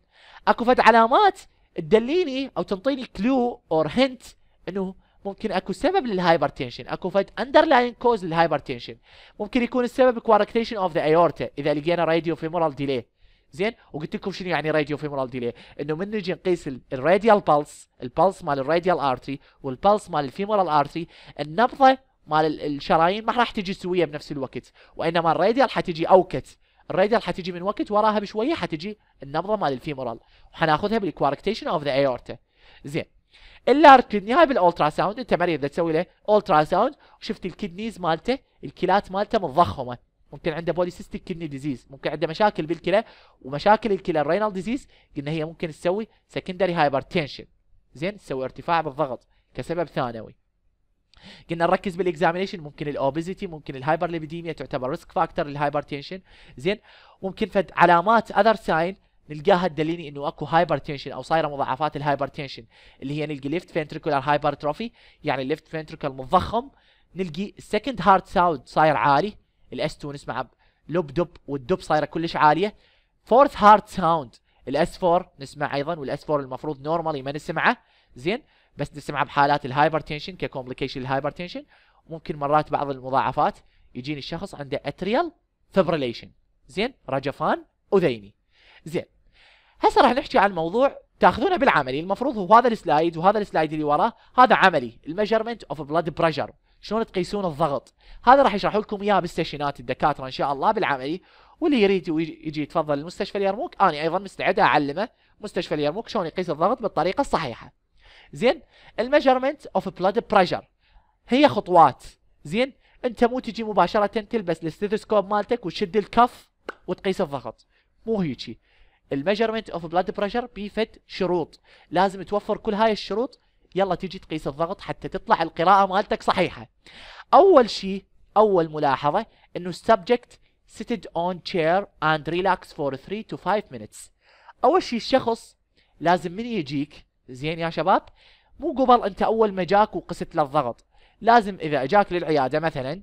اكو فد علامات تدليني إيه؟ او تنطيني كلو اور هنت انه ممكن اكو سبب للهايبرتنشن اكو فد اندرلاين كوز للهايبرتنشن ممكن يكون السبب كواركتيشن اوف ذا ايورتا اذا لقينا راديو فيمورال ديلي زين وقلت لكم شنو يعني راديو فيمورال ديلي انه من نجي نقيس الراديال بالس البلس مال الراديال ارتري والبلس مال الفيمورال ارتري النبضه مال الشرايين ما راح تجي سويه بنفس الوقت وانما الراديال حتجي اوكت الراديال حتيجي من وقت وراها بشويه حتيجي النبضه مال الفيمورال وحناخذها بالكواركتيشن اوف ذا ايورتا زين اللارج كدني هاي بالالترا ساوند انت مريض تسوي له الترا ساوند وشفت الكدنيز مالته الكلات مالته متضخمه ممكن عنده بوليسيستيك كدني ديزيز ممكن عنده مشاكل بالكلى ومشاكل الكلى الرينال ديزيز قلنا هي ممكن تسوي سكندري هايبرتنشن زين تسوي ارتفاع بالضغط كسبب ثانوي قلنا نركز بالاكزامينشن ممكن الاوبيزيتي ممكن الهايبرليبيديميا تعتبر ريسك فاكتور للهايبرتنشن زين ممكن فد علامات اذر ساين نلقاها تدليني انه اكو هايبرتنشن او صايره مضاعفات الهايبرتنشن اللي هي نلقي ليفت فنتركولار هايبرتروفي يعني الليفت فنتركل متضخم نلقي السكند هارت ساوند صاير عالي الاس 2 نسمعه لوب دوب والدوب صايره كلش عاليه فورث هارت ساوند الاس 4 نسمع ايضا والاس 4 المفروض نورمالي ما نسمعه زين بس نسمعها بحالات الهايبرتنشن ككومبليكيشن الهايبرتنشن ممكن مرات بعض المضاعفات يجيني الشخص عنده اتريال فبريليشن زين رجفان اذيني زين هسه راح نحكي عن موضوع تاخذونه بالعملي المفروض هو هذا السلايد وهذا السلايد اللي وراه هذا عملي الميجرمنت اوف بلاد بريشر شلون تقيسون الضغط هذا راح يشرحوا لكم اياه بالسيشنات الدكاتره ان شاء الله بالعملي واللي يريد يجي يتفضل المستشفى اليرموك انا ايضا مستعد اعلمه مستشفى اليرموك شلون يقيس الضغط بالطريقه الصحيحه زين الميجرمنت اوف بلاد بريشر هي خطوات زين انت مو تجي مباشره تلبس الاستيثوسكوب مالتك وتشد الكف وتقيس الضغط مو هيجي الميجرمنت اوف بلاد بريشر بيفت شروط لازم توفر كل هاي الشروط يلا تجي تقيس الضغط حتى تطلع القراءه مالتك صحيحه اول شيء اول ملاحظه انه السبجكت سيتد اون تشير اند ريلاكس فور 3 تو 5 مينتس اول شيء الشخص لازم من يجيك زين يا شباب مو قبل انت اول ما جاك وقست له الضغط لازم اذا اجاك للعياده مثلا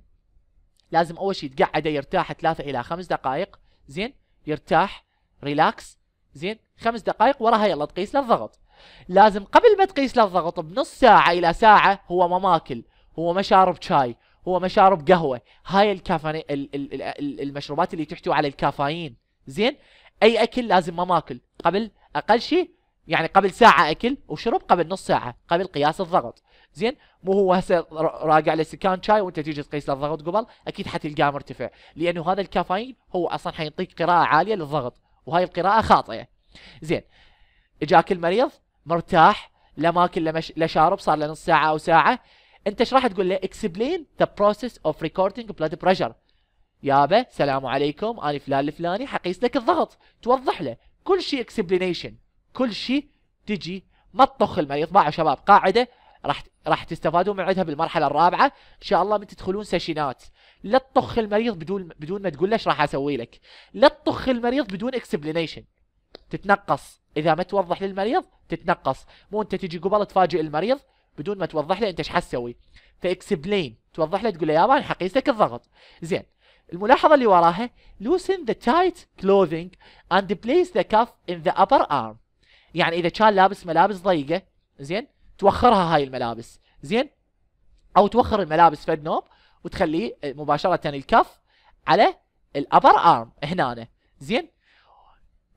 لازم اول شيء تقعده يرتاح ثلاثة الى خمس دقائق زين يرتاح ريلاكس زين خمس دقائق وراها يلا تقيس له الضغط لازم قبل ما تقيس له الضغط بنص ساعه الى ساعه هو ما ماكل هو ما شارب شاي هو ما شارب قهوه هاي الكافاني ال ال ال المشروبات اللي تحتوي على الكافيين زين اي اكل لازم ما ماكل قبل اقل شيء يعني قبل ساعه اكل وشرب قبل نص ساعه قبل قياس الضغط زين مو هو هسه راقع له سكان شاي وانت تيجي تقيس له الضغط قبل اكيد حتلقاه مرتفع لانه هذا الكافيين هو اصلا حيعطيك قراءه عاليه للضغط وهاي القراءه خاطئه زين اجاك المريض مرتاح لا ماكل لا شارب صار له نص ساعه او ساعه انت ايش راح تقول له اكسبلين ذا بروسيس اوف ريكوردينج بلاد بريشر يابا سلام عليكم انا فلان الفلاني حقيس لك الضغط توضح له كل شيء اكسبلينيشن كل شيء تجي ما تطخ الماء يطبعوا شباب قاعده راح راح تستفادون من عندها بالمرحله الرابعه ان شاء الله من تدخلون سيشنات لا تطخ المريض بدون بدون ما تقول له ايش راح اسوي لك لا تطخ المريض بدون اكسبلينيشن تتنقص اذا ما توضح للمريض تتنقص مو انت تجي قبل تفاجئ المريض بدون ما توضح له انت ايش حتسوي فاكسبلين توضح له تقول له يابا حقيستك الضغط زين الملاحظه اللي وراها loosen the tight clothing and place the cuff in the upper arm يعني اذا كان لابس ملابس ضيقه زين توخرها هاي الملابس زين او توخر الملابس فد نوب وتخليه آه، مباشره الكف على الابر ارم هنا زين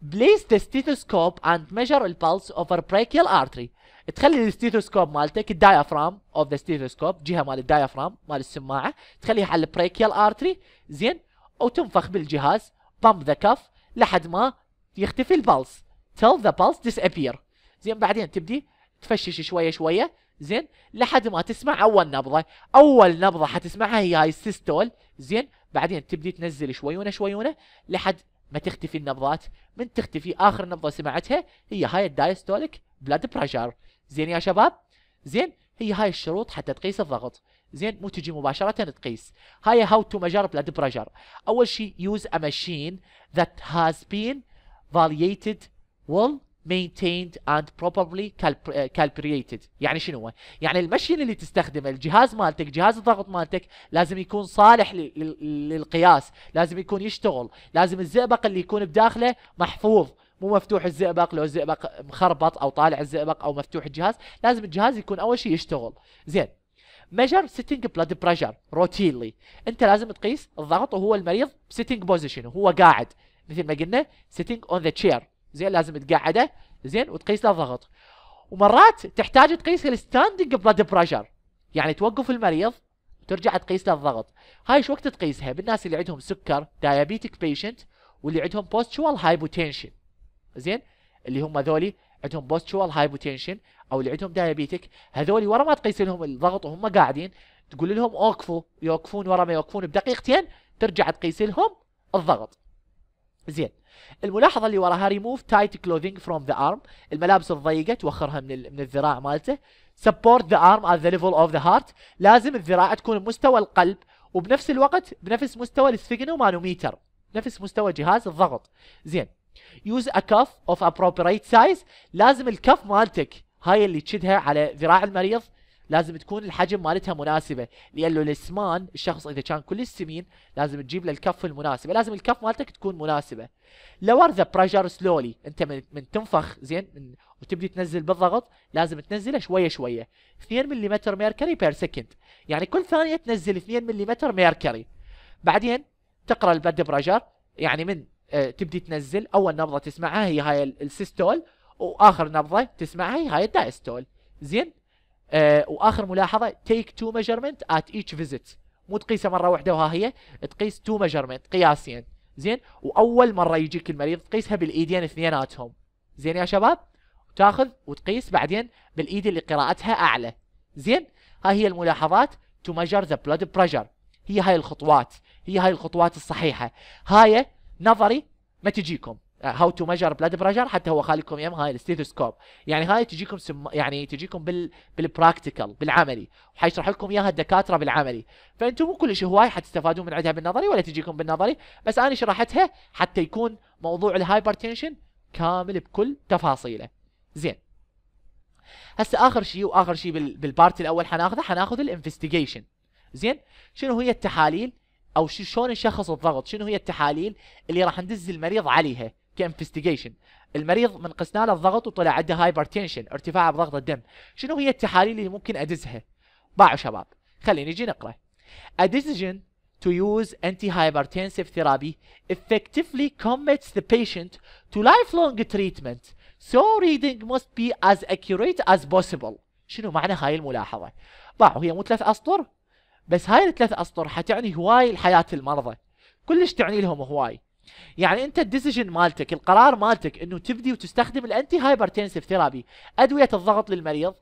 بليز ذا ستيثوسكوب اند ميجر البلس اوفر بريكيال ارتري تخلي الستيثوسكوب مالتك الدايافرام اوف ذا ستيثوسكوب جهه مال الدايافرام مال السماعه تخليها على البريكيال ارتري زين وتنفخ بالجهاز بامب ذا كف لحد ما يختفي البلس till the pulse disappear زين بعدين تبدي تفشش شويه شويه زين لحد ما تسمع اول نبضه اول نبضه حتسمعها هي هاي السيستول زين بعدين تبدي تنزل شويونه شويونه لحد ما تختفي النبضات من تختفي اخر نبضه سمعتها هي هاي الدايستوليك بلاد بريشر زين يا شباب زين هي هاي الشروط حتى تقيس الضغط زين مو تجي مباشره تقيس هاي هاو تو مجر بلاد بريشر اول شيء يوز ا ماشين ذات هاز بين فالييتد well maintained and properly calibrated uh, يعني شنو يعني المشين اللي تستخدمه الجهاز مالتك جهاز الضغط مالتك لازم يكون صالح للقياس لازم يكون يشتغل لازم الزئبق اللي يكون بداخله محفوظ مو مفتوح الزئبق لو الزئبق مخربط او طالع الزئبق او مفتوح الجهاز لازم الجهاز يكون اول شيء يشتغل زين measure sitting blood pressure routinely انت لازم تقيس الضغط وهو المريض sitting position وهو قاعد مثل ما قلنا sitting on the chair زين لازم تقعده زين وتقيس له الضغط ومرات تحتاج تقيس الستاندنج بلاد بريشر يعني توقف المريض وترجع تقيس له الضغط هاي شو وقت تقيسها بالناس اللي عندهم سكر دايابيتك بيشنت واللي عندهم بوستشوال هايبوتنشن زين اللي هم ذولي عندهم بوستشوال هايبوتنشن او اللي عندهم دايابيتك هذولي ورا ما تقيس لهم الضغط وهم قاعدين تقول لهم اوقفوا يوقفون ورا ما يوقفون بدقيقتين ترجع تقيس لهم الضغط زين الملاحظه اللي وراها ريموف تايت كلوذينج فروم ذا ارم الملابس الضيقه توخرها من من الذراع مالته سبورت ذا ارم ات ذا ليفل اوف ذا هارت لازم الذراع تكون بمستوى القلب وبنفس الوقت بنفس مستوى مانوميتر نفس مستوى جهاز الضغط زين يوز ا كف اوف ابروبريت سايز لازم الكف مالتك هاي اللي تشدها على ذراع المريض لازم تكون الحجم مالتها مناسبه لان له الاسمان الشخص اذا كان كل السمين لازم تجيب له الكف المناسبه لازم الكف مالتك تكون مناسبه لور ذا بريشر سلولي انت من, من تنفخ زين من وتبدي تنزل بالضغط لازم تنزله شويه شويه 2 ملم ميركوري بير سكند يعني كل ثانيه تنزل 2 ملم ميركوري بعدين تقرا البد بريشر يعني من اه تبدي تنزل اول نبضه تسمعها هي هاي السيستول واخر نبضه تسمعها هي هاي الدايستول زين آه واخر ملاحظه تيك تو ميجرمنت ات ايتش فيزيت مو تقيسه مره واحده وها هي تقيس تو ميجرمنت قياسين زين واول مره يجيك المريض تقيسها بالايدين اثنيناتهم زين يا شباب تاخذ وتقيس بعدين بالايد اللي قراءتها اعلى زين هاي هي الملاحظات تو ميجر ذا بلود بريشر هي هاي الخطوات هي هاي الخطوات الصحيحه هاي نظري ما تجيكم هاو تو ميجر بلاد بريشر حتى هو خاليكم يم هاي الستيثوسكوب يعني هاي تجيكم سم يعني تجيكم بال بالبراكتيكال بالعملي وحيشرح لكم اياها الدكاتره بالعملي فانتم مو كلش هواي حتستفادون من عندها بالنظري ولا تجيكم بالنظري بس انا شرحتها حتى يكون موضوع الهايبرتنشن كامل بكل تفاصيله زين هسه اخر شيء واخر شيء بالبارت الاول حناخذه حناخذ الانفستيجيشن زين شنو هي التحاليل او شلون نشخص الضغط شنو هي التحاليل اللي راح ندز المريض عليها كانفستيجيشن المريض من قسنا له الضغط وطلع عنده هايبرتنشن ارتفاع بضغط الدم شنو هي التحاليل اللي ممكن ادزها باعوا شباب خليني نجي نقرا A decision to use antihypertensive therapy effectively commits the patient to lifelong treatment so reading must be as accurate as possible شنو معنى هاي الملاحظة؟ باعوا هي مو ثلاث أسطر بس هاي الثلاث أسطر حتعني هواي لحياة المرضى كلش تعني لهم هواي يعني انت الديسيجن مالتك القرار مالتك انه تبدي وتستخدم الانتي هايبرتنسيف ثيرابي ادويه الضغط للمريض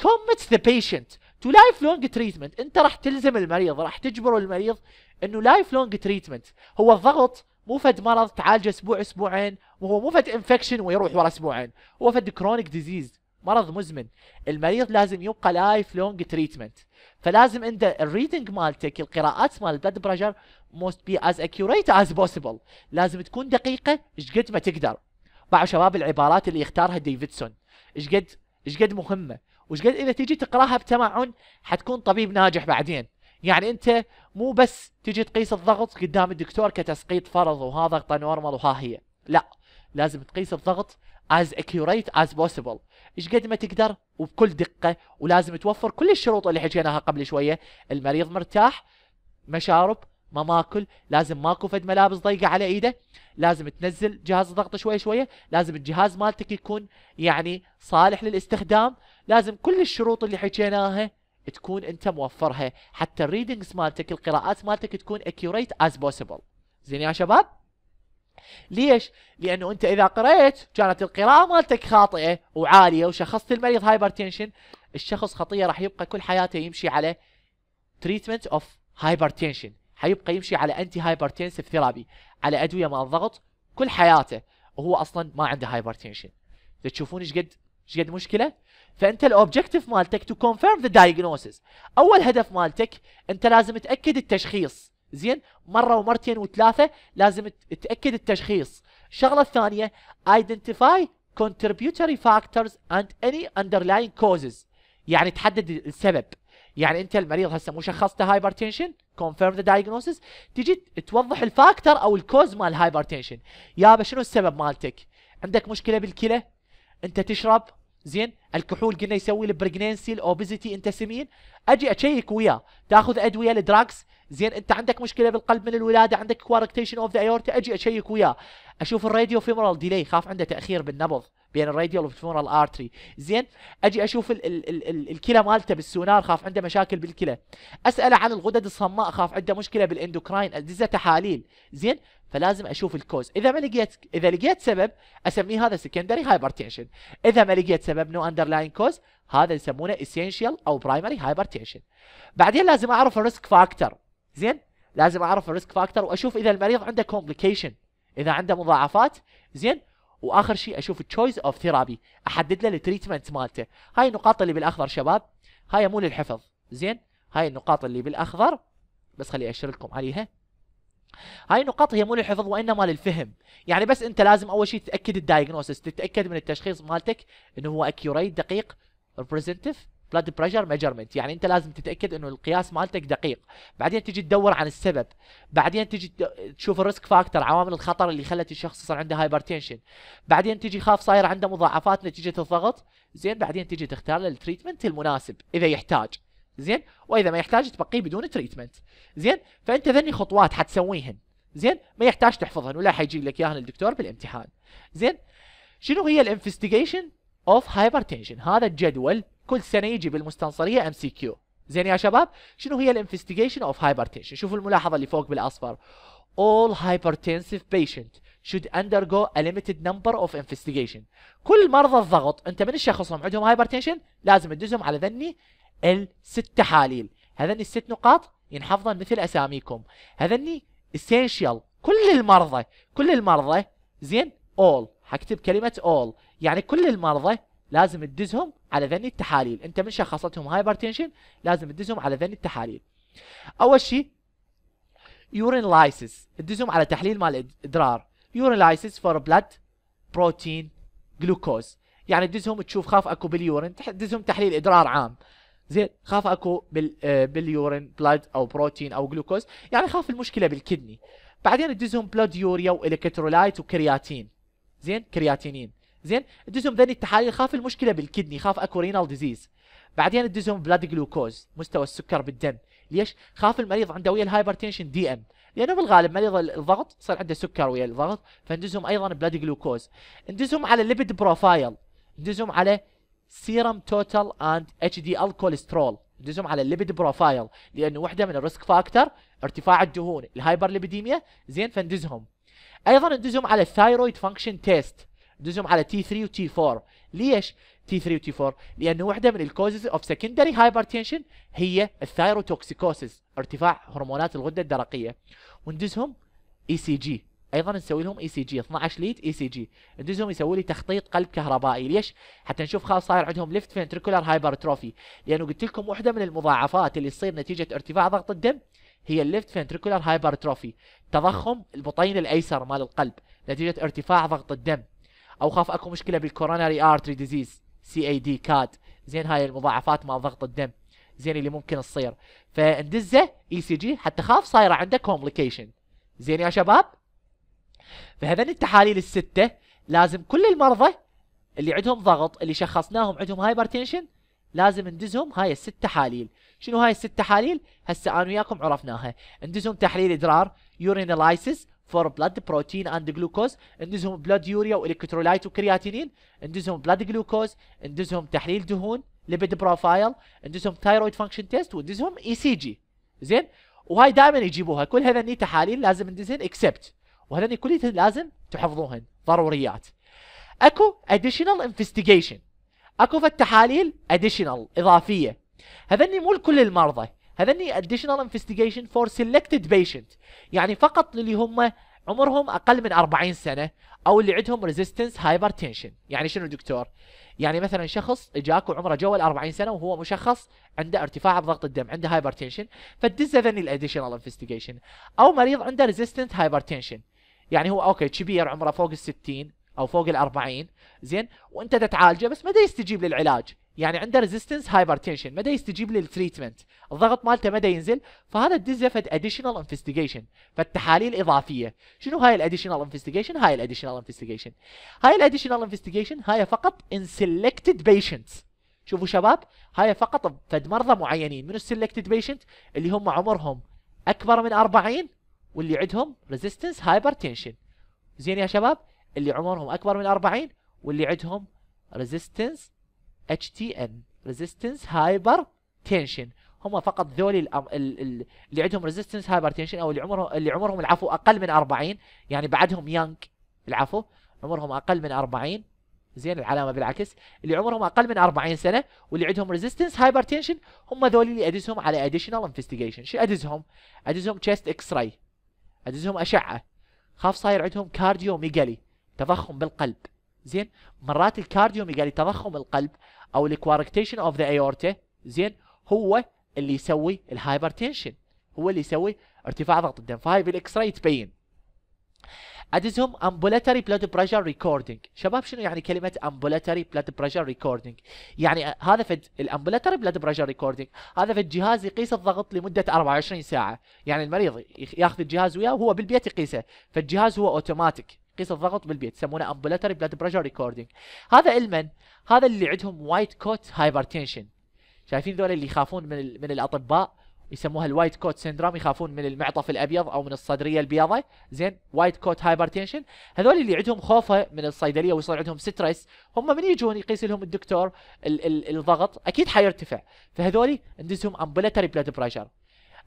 كوميتس ذا بيشنت تو لايف لونج تريتمنت انت راح تلزم المريض راح تجبر المريض انه لايف لونج تريتمنت هو الضغط مو فد مرض تعالجه اسبوع اسبوعين وهو مو فد انفكشن ويروح ورا اسبوعين هو فد كرونيك ديزيز مرض مزمن المريض لازم يبقى لايف لونج تريتمنت فلازم انت الريدنج مالتك القراءات مال البلد بريشر موست بي از اكيوريت از بوسيبل لازم تكون دقيقه ايش قد ما تقدر بعض شباب العبارات اللي يختارها ديفيدسون ايش قد ايش قد مهمه وايش قد اذا تجي تقراها بتمعن حتكون طبيب ناجح بعدين يعني انت مو بس تجي تقيس الضغط قدام الدكتور كتسقيط فرض وهذا ضغطه نورمال وها هي لا لازم تقيس الضغط as accurate as possible ايش قد ما تقدر وبكل دقه ولازم توفر كل الشروط اللي حكيناها قبل شويه المريض مرتاح مشارب ما ماكل لازم ماكو فد ملابس ضيقه على ايده لازم تنزل جهاز الضغط شوي شويه لازم الجهاز مالتك يكون يعني صالح للاستخدام لازم كل الشروط اللي حكيناها تكون انت موفرها حتى الريدنجز مالتك القراءات مالتك تكون accurate as possible زين يا شباب ليش؟ لانه انت اذا قريت كانت القراءه مالتك خاطئه وعاليه وشخصت المريض هايبرتنشن الشخص خطيه راح يبقى كل حياته يمشي على تريتمنت اوف هايبرتنشن حيبقى يمشي على انتي هايبرتنسيف ثيرابي على ادويه مال الضغط كل حياته وهو اصلا ما عنده هايبرتنشن تشوفون ايش قد ايش قد مشكله فانت الاوبجيكتيف مالتك تو كونفيرم ذا دايجنوسيس اول هدف مالتك انت لازم تاكد التشخيص زين مره ومرتين وثلاثه لازم تاكد التشخيص الشغله الثانيه identify contributory factors and any underlying causes يعني تحدد السبب يعني انت المريض هسه مو شخصته هايبرتنشن كونفيرم ذا دايجنوسيس تجي توضح الفاكتور او الكوز مال هايبرتنشن يابا شنو السبب مالتك عندك مشكله بالكلى انت تشرب زين الكحول قلنا يسوي البرجننسي الاوبيزيتي انت سمين اجي اشيك وياه تاخذ ادويه الدراكس زين انت عندك مشكله بالقلب من الولاده عندك كواركتيشن اوف ذا ايورتا اجي اشيك وياه اشوف الراديو فيمورال ديلي خاف عنده تاخير بالنبض بين الراديو والفيمورال ارتري زين اجي اشوف ال ال ال ال الكلى مالته بالسونار خاف عنده مشاكل بالكلى اساله عن الغدد الصماء خاف عنده مشكله بالاندوكراين ادزه تحاليل زين فلازم اشوف الكوز اذا ما لقيت اذا لقيت سبب اسميه هذا سكندري هايبرتنشن اذا ما لقيت سبب نو اندرلاين كوز هذا يسمونه اسينشال او برايمري هايبرتنشن بعدين لازم اعرف الريسك فاكتور زين لازم اعرف الريسك فاكتور واشوف اذا المريض عنده كومبليكيشن اذا عنده مضاعفات زين واخر شيء اشوف التشويس اوف ثيرابي احدد له التريتمنت مالته هاي النقاط اللي بالاخضر شباب هاي مو للحفظ زين هاي النقاط اللي بالاخضر بس خلي اشير لكم عليها هاي النقاط هي مو للحفظ وانما للفهم يعني بس انت لازم اول شيء تتاكد الدايجنوسس تتاكد من التشخيص مالتك انه هو اكيوريت دقيق ريبريزنتيف بلاد بريشر ميجرمنت يعني انت لازم تتاكد انه القياس مالتك دقيق بعدين تجي تدور عن السبب بعدين تجي تشوف الريسك فاكتور عوامل الخطر اللي خلت الشخص يصير عنده هايبرتنشن بعدين تجي خاف صاير عنده مضاعفات نتيجه الضغط زين بعدين تجي تختار التريتمنت المناسب اذا يحتاج زين واذا ما يحتاج تبقيه بدون تريتمنت زين فانت ذني خطوات حتسويهن زين ما يحتاج تحفظهن ولا حيجي لك اياهن الدكتور بالامتحان زين شنو هي الانفستيجيشن اوف هايبرتنشن هذا الجدول كل سنه يجي بالمستنصريه ام سي كيو زين يا شباب شنو هي الانفستيجيشن اوف هايبرتنشن شوفوا الملاحظه اللي فوق بالاصفر all hypertensive patient should undergo a limited number of investigation كل مرضى الضغط انت من الشخص عندهم هايبرتنشن لازم تدزهم على ذني الست تحاليل هذني الست نقاط ينحفظن مثل اساميكم هذني essential كل المرضى كل المرضى زين all حكتب كلمه all يعني كل المرضى لازم تدزهم على ذني التحاليل انت من شخصتهم هايبرتنشن لازم تدزهم على ذني التحاليل اول شيء urine lysis تدزهم على تحليل مال ادرار urine lysis فور بلاد بروتين جلوكوز يعني تدزهم تشوف خاف اكو باليورين تدزهم تحليل ادرار عام زين خاف اكو بال آه، باليورين بلاد او بروتين او جلوكوز يعني خاف المشكله بالكدني بعدين ادزهم بلاد يوريا والكترولايت وكرياتين زين كرياتينين زين ادزهم ذني التحاليل خاف المشكله بالكدني خاف اكو رينال ديزيز بعدين ادزهم بلاد جلوكوز مستوى السكر بالدم ليش خاف المريض عنده ويا الهايبرتنشن دي ام لانه بالغالب مريض الضغط صار عنده سكر ويا الضغط فندزهم ايضا بلاد جلوكوز ندزهم على الليبيد بروفايل ندزهم على سيرم توتال اند اتش دي ال كوليسترول ندزهم على الليبيد بروفايل لانه وحده من الريسك فاكتور ارتفاع الدهون الهايبر ليبيديميا زين فندزهم ايضا ندزهم على الثايرويد فانكشن تيست ندزهم على تي 3 وتي 4 ليش تي 3 وتي 4 لانه وحده من الكوزز اوف سكندري هايبرتنشن هي الثايروتوكسيكوسيس ارتفاع هرمونات الغده الدرقيه وندزهم اي سي جي ايضا نسوي لهم اي سي جي 12 ليد اي سي جي ندزهم يسوي لي تخطيط قلب كهربائي ليش حتى نشوف خلاص صاير عندهم ليفت فنتركولار هايبر تروفي لانه قلت لكم واحده من المضاعفات اللي تصير نتيجه ارتفاع ضغط الدم هي الليفت فنتركولار هايبر تروفي تضخم نعم. البطين الايسر مال القلب نتيجه ارتفاع ضغط الدم او خاف اكو مشكله بالكوروناري ارتري ديزيز سي اي دي كاد زين هاي المضاعفات مال ضغط الدم زين اللي ممكن تصير فندزه اي سي جي حتى خاف صايره عنده كومبليكيشن زين يا شباب فهذين التحاليل الستة لازم كل المرضى اللي عندهم ضغط اللي شخصناهم عندهم هايبرتنشن لازم ندزهم هاي الست تحاليل شنو هاي الست تحاليل هسه انا وياكم عرفناها ندزهم تحليل ادرار يوريناليسيس فور بلاد بروتين اند جلوكوز ندزهم بلاد يوريا والكترولايت وكرياتينين ندزهم بلاد جلوكوز ندزهم تحليل دهون ليبيد بروفايل ندزهم ثايرويد فانكشن تيست وندزهم اي سي جي زين وهاي دائما يجيبوها كل هذني تحاليل لازم ندزهم اكسبت وهذني كلية لازم تحفظوهن ضروريات اكو additional investigation اكو في التحاليل additional اضافية هذني مو لكل المرضى هذني additional investigation for selected patient يعني فقط للي هم عمرهم اقل من 40 سنة او اللي عندهم resistance hypertension يعني شنو دكتور يعني مثلا شخص اجاك وعمره جوا ال 40 سنه وهو مشخص عنده ارتفاع بضغط الدم عنده هايبرتنشن فتدز ذني الاديشنال انفستيجيشن او مريض عنده ريزيستنت هايبرتنشن يعني هو اوكي كبير عمره فوق الستين او فوق الأربعين زين وانت تعالجه بس ما يستجيب للعلاج يعني عنده ريزيستنس هايبر تنشن ما يستجيب للتريتمنت الضغط مالته ما ينزل فهذا الدزه فد اديشنال انفستيجيشن فالتحاليل اضافيه شنو هاي الاديشنال انفستيجيشن هاي الاديشنال انفستيجيشن هاي الاديشنال انفستيجيشن هاي فقط ان سيلكتد بيشنتس شوفوا شباب هاي فقط فد مرضى معينين من السيلكتد بيشنت اللي هم عمرهم اكبر من 40 واللي عندهم ريزيستنس هايبرتنشن زين يا شباب اللي عمرهم اكبر من 40 واللي عندهم ريزيستنس اتش تي ان ريزيستنس هايبر تنشن هم فقط ذول ال... اللي عندهم ريزيستنس هايبر تنشن او اللي عمرهم اللي عمرهم العفو اقل من 40 يعني بعدهم يانج العفو عمرهم اقل من 40 زين العلامه بالعكس اللي عمرهم اقل من 40 سنه واللي عندهم ريزيستنس هايبر تنشن هم ذول اللي ادزهم على اديشنال انفستيجيشن شو ادزهم؟ ادزهم تشيست اكس راي عندهم اشعه خاف صاير عندهم كارديو ميجالي تضخم بالقلب زين مرات الكارديو ميجالي تضخم القلب او الكواركتيشن اوف ذا ايورتا زين هو اللي يسوي الهايبرتنشن هو اللي يسوي ارتفاع ضغط الدم فهاي بالاكس راي تبين ادزهم امبولاتري بلاد بريشر ريكوردنج شباب شنو يعني كلمه امبولاتري بلاد بريشر ريكوردنج يعني هذا فد الامبولاتري بلاد بريشر ريكوردنج هذا فد الجهاز يقيس الضغط لمده 24 ساعه يعني المريض ياخذ الجهاز وياه وهو بالبيت يقيسه فالجهاز هو اوتوماتيك يقيس الضغط بالبيت يسمونه امبولاتري بلاد بريشر ريكوردنج هذا المن هذا اللي عندهم وايت كوت هايبرتنشن شايفين ذول اللي يخافون من من الاطباء يسموها الوايت كوت سيندروم يخافون من المعطف الابيض او من الصدريه البيضاء زين وايت كوت هايبرتنشن هذول اللي عندهم خوفه من الصيدليه ويصير عندهم ستريس هم من يجون يقيس لهم الدكتور ال ال الضغط اكيد حيرتفع فهذول ندزهم امبولتري بلاد بريشر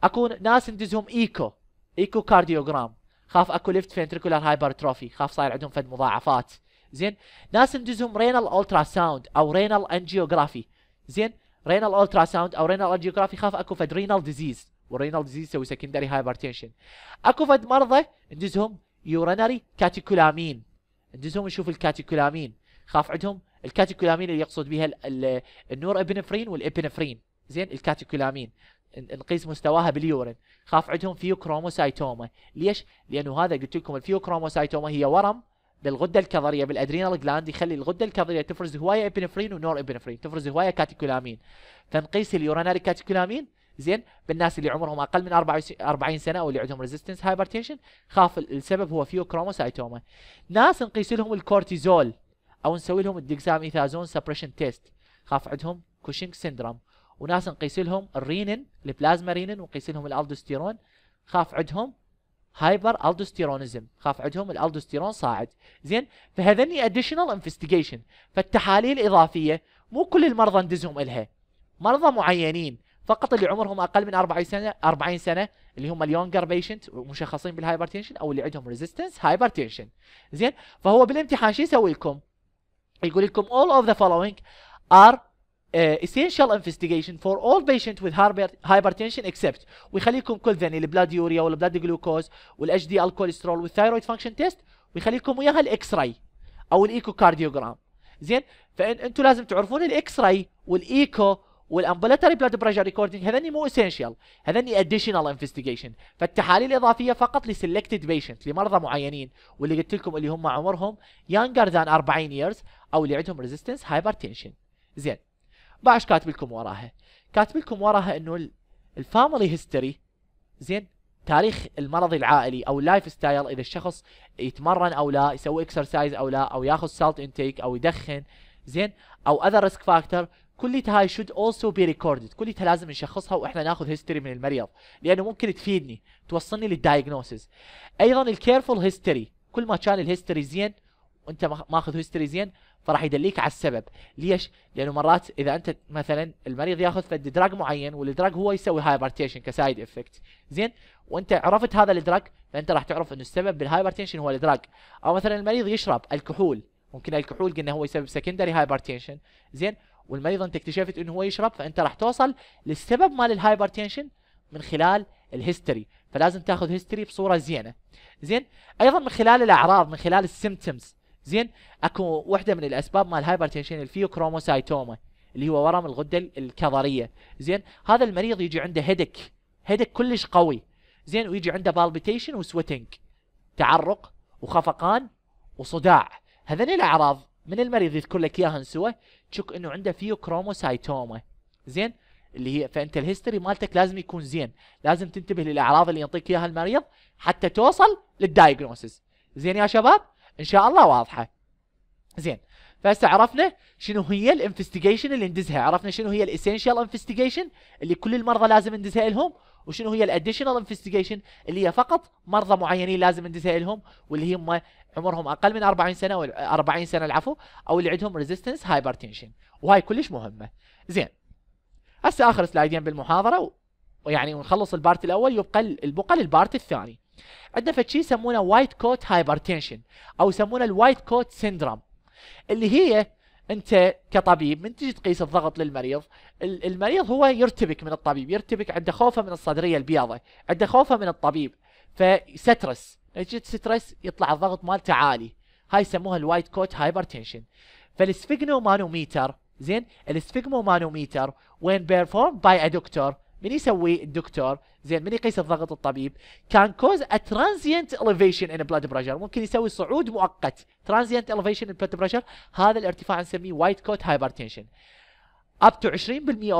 اكو ناس ندزهم ايكو ايكو كارديوجرام خاف اكو ليفت فينتريكولار هايبرتروفي خاف صاير عندهم فد مضاعفات زين ناس ندزهم رينال الترا ساوند او رينال انجيوغرافي زين رينال الترا ساوند او رينال الجيوغرافي خاف اكو فد رينال ديزيز والرينال ديزيز يسوي سكندري هايبرتنشن اكو فد مرضى ندزهم يورنري كاتيكولامين ندزهم نشوف الكاتيكولامين خاف عندهم الكاتيكولامين اللي يقصد بها النور ابنفرين والابنفرين زين الكاتيكولامين نقيس مستواها باليورين خاف عندهم فيوكروموسايتوما ليش لانه هذا قلت لكم الفيوكروموسايتوما هي ورم للغده الكظريه بالادرينال جلاند يخلي الغده الكظريه تفرز هوايه ابنفرين ونور ابنفرين تفرز هوايه كاتيكولامين فنقيس اليوراناري كاتيكولامين زين بالناس اللي عمرهم اقل من 40 سنه او اللي عندهم ريزيستنس هايبرتيشن خاف السبب هو فيو كروموسايتوما ناس نقيس لهم الكورتيزول او نسوي لهم الديكساميثازون سبريشن تيست خاف عندهم كوشينج سيندروم وناس نقيس لهم الرينين البلازما رينين ونقيس لهم الالدوستيرون خاف عندهم هايبر الدوستيرونزم خاف عندهم الالدوستيرون صاعد زين فهذني اديشنال انفستيجيشن فالتحاليل اضافيه مو كل المرضى ندزهم الها مرضى معينين فقط اللي عمرهم اقل من 40 سنه 40 سنه اللي هم اليونجر بيشنت مشخصين بالهايبرتنشن او اللي عندهم ريزيستنس هايبرتنشن زين فهو بالامتحان شو يسوي لكم؟ يقول لكم all of the following are آه، essential investigation for all patients with hypertension except ويخليكم كل ذني البلاد يوريا والبلاد جلوكوز والاتش دي الكوليسترول والثايرويد فانكشن تيست ويخليكم وياها الاكس راي او الايكو كارديوجرام زين فانتم لازم تعرفون الاكس راي والايكو والامبولاتري بلاد بريشر ريكوردينج هذني مو اسينشال هذني اديشنال انفستيجيشن فالتحاليل الاضافيه فقط لسلكتد بيشنت لمرضى معينين واللي قلت لكم اللي هم عمرهم يانجر ذان 40 ييرز او اللي عندهم ريزيستنس هايبرتنشن زين باعش كاتب لكم وراها كاتب لكم وراها انه الفاميلي هيستوري زين تاريخ المرض العائلي او اللايف ستايل اذا الشخص يتمرن او لا يسوي اكسرسايز او لا او ياخذ سالت انتيك او يدخن زين او اذر ريسك فاكتور كليتها هاي شود اولسو بي ريكوردد كليتها لازم نشخصها واحنا ناخذ هيستوري من المريض لانه ممكن تفيدني توصلني للدايجنوسيس ايضا الكيرفول هيستوري كل ما كان الهيستوري زين وانت ماخذ هيستوري زين فراح يدليك على السبب ليش لانه مرات اذا انت مثلا المريض ياخذ فد دراج معين والدراج هو يسوي هايبرتيشن كسايد افكت زين وانت عرفت هذا الدراج فانت راح تعرف انه السبب بالهايبرتيشن هو الدراج او مثلا المريض يشرب الكحول ممكن الكحول قلنا هو يسبب سكندري هايبرتيشن زين والمريض انت اكتشفت انه هو يشرب فانت راح توصل للسبب مال الهايبرتيشن من خلال الهيستوري فلازم تاخذ هيستوري بصوره زينه زين ايضا من خلال الاعراض من خلال السيمتومز زين اكو وحده من الاسباب مال تنشن الفيوكروموسايتوما اللي هو ورم الغده الكظريه زين هذا المريض يجي عنده هيدك هيدك كلش قوي زين ويجي عنده بالبيتيشن وسويتنج تعرق وخفقان وصداع هذين الاعراض من المريض يذكر لك اياها سوا تشك انه عنده فيوكروموسايتوما زين اللي هي فانت الهيستوري مالتك لازم يكون زين لازم تنتبه للاعراض اللي يعطيك اياها المريض حتى توصل للدايجنوسيس زين يا شباب ان شاء الله واضحه زين فهسه عرفنا شنو هي الانفستيجيشن اللي ندزها عرفنا شنو هي الاسينشال انفستيجيشن اللي كل المرضى لازم ندزها لهم وشنو هي الاديشنال انفستيجيشن اللي هي فقط مرضى معينين لازم ندزها لهم واللي هم عمرهم اقل من 40 سنه و 40 سنه العفو او اللي عندهم ريزيستنس هايبرتنشن وهاي كلش مهمه زين هسه اخر سلايدين بالمحاضره ويعني ونخلص البارت الاول يبقى البقى للبارت الثاني عندنا فشي يسمونه وايت كوت هايبرتنشن او يسمونه الوايت كوت سيندروم اللي هي انت كطبيب من تجي تقيس الضغط للمريض المريض هو يرتبك من الطبيب يرتبك عنده خوفه من الصدريه البيضة عنده خوفه من الطبيب فيسترس يجي سترس يطلع الضغط مالته عالي هاي يسموها الوايت كوت هايبرتنشن فالسفيجنومانوميتر زين مانوميتر وين بيرفورم باي ا دكتور من يسوي الدكتور زين من يقيس الضغط الطبيب كان كوز ترانزيانت elevation ان بلاد بريشر ممكن يسوي صعود مؤقت ترانزيانت elevation ان بلاد بريشر هذا الارتفاع نسميه وايت كوت هايبرتنشن up to 20%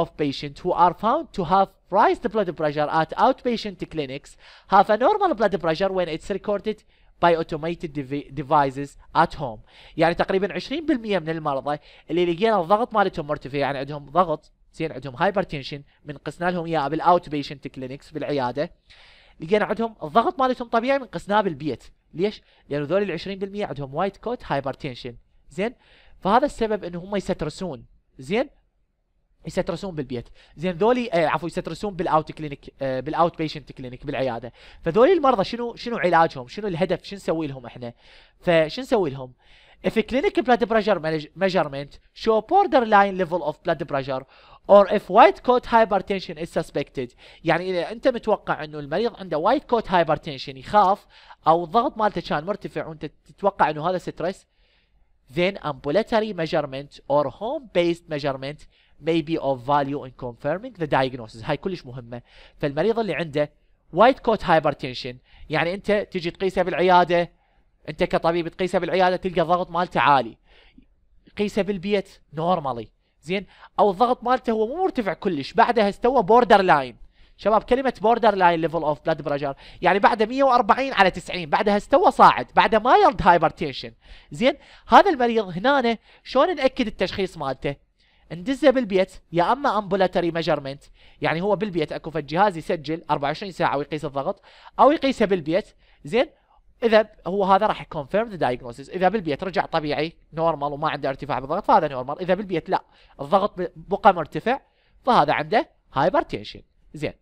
of patients who are found to have raised blood pressure at outpatient clinics have a normal blood pressure when it's recorded by automated devices at home يعني تقريبا 20% من المرضى اللي لقينا الضغط مالتهم مرتفع يعني عندهم ضغط زين عندهم هايبر تنشن قسنا لهم اياها بالاوت بيشنت كلينكس بالعياده لقينا عندهم الضغط مالتهم طبيعي من قسناه بالبيت ليش؟ لان هذول ال 20% عندهم وايت كوت هايبر تنشن زين فهذا السبب انه هم يسترسون زين يسترسون بالبيت زين ذولي آه عفوا يسترسون بالاوت كلينك آه بالاوت بيشنت كلينك بالعياده فذولي المرضى شنو شنو علاجهم شنو الهدف شنو نسوي لهم احنا فشو نسوي لهم اف كلينيك بلاد بريشر ميجرمنت شو بوردر لاين ليفل اوف بلاد بريشر or if white coat hypertension is suspected يعني اذا انت متوقع انه المريض عنده white coat hypertension يخاف او الضغط مالته كان مرتفع وانت تتوقع انه هذا ستريس then ambulatory measurement or home based measurement may be of value in confirming the diagnosis هاي كلش مهمه فالمريض اللي عنده white coat hypertension يعني انت تجي تقيسه بالعياده انت كطبيب تقيسه بالعياده تلقى الضغط مالته عالي قيسه بالبيت نورمالي زين او الضغط مالته هو مو مرتفع كلش بعدها استوى بوردر لاين شباب كلمة بوردر لاين ليفل اوف بلاد بريشر يعني بعد 140 على 90 بعدها استوى صاعد بعدها مايلد هايبرتنشن زين هذا المريض هنا شلون ناكد التشخيص مالته ندزه بالبيت يا اما امبولاتري ميجرمنت يعني هو بالبيت اكو فد جهاز يسجل 24 ساعه ويقيس الضغط او يقيسه بالبيت زين اذا هو هذا راح يكونفيرم ذا دايجنوسيس اذا بالبيت رجع طبيعي نورمال وما عنده ارتفاع بالضغط فهذا نورمال اذا بالبيت لا الضغط بقى مرتفع فهذا عنده هايبرتيشن زين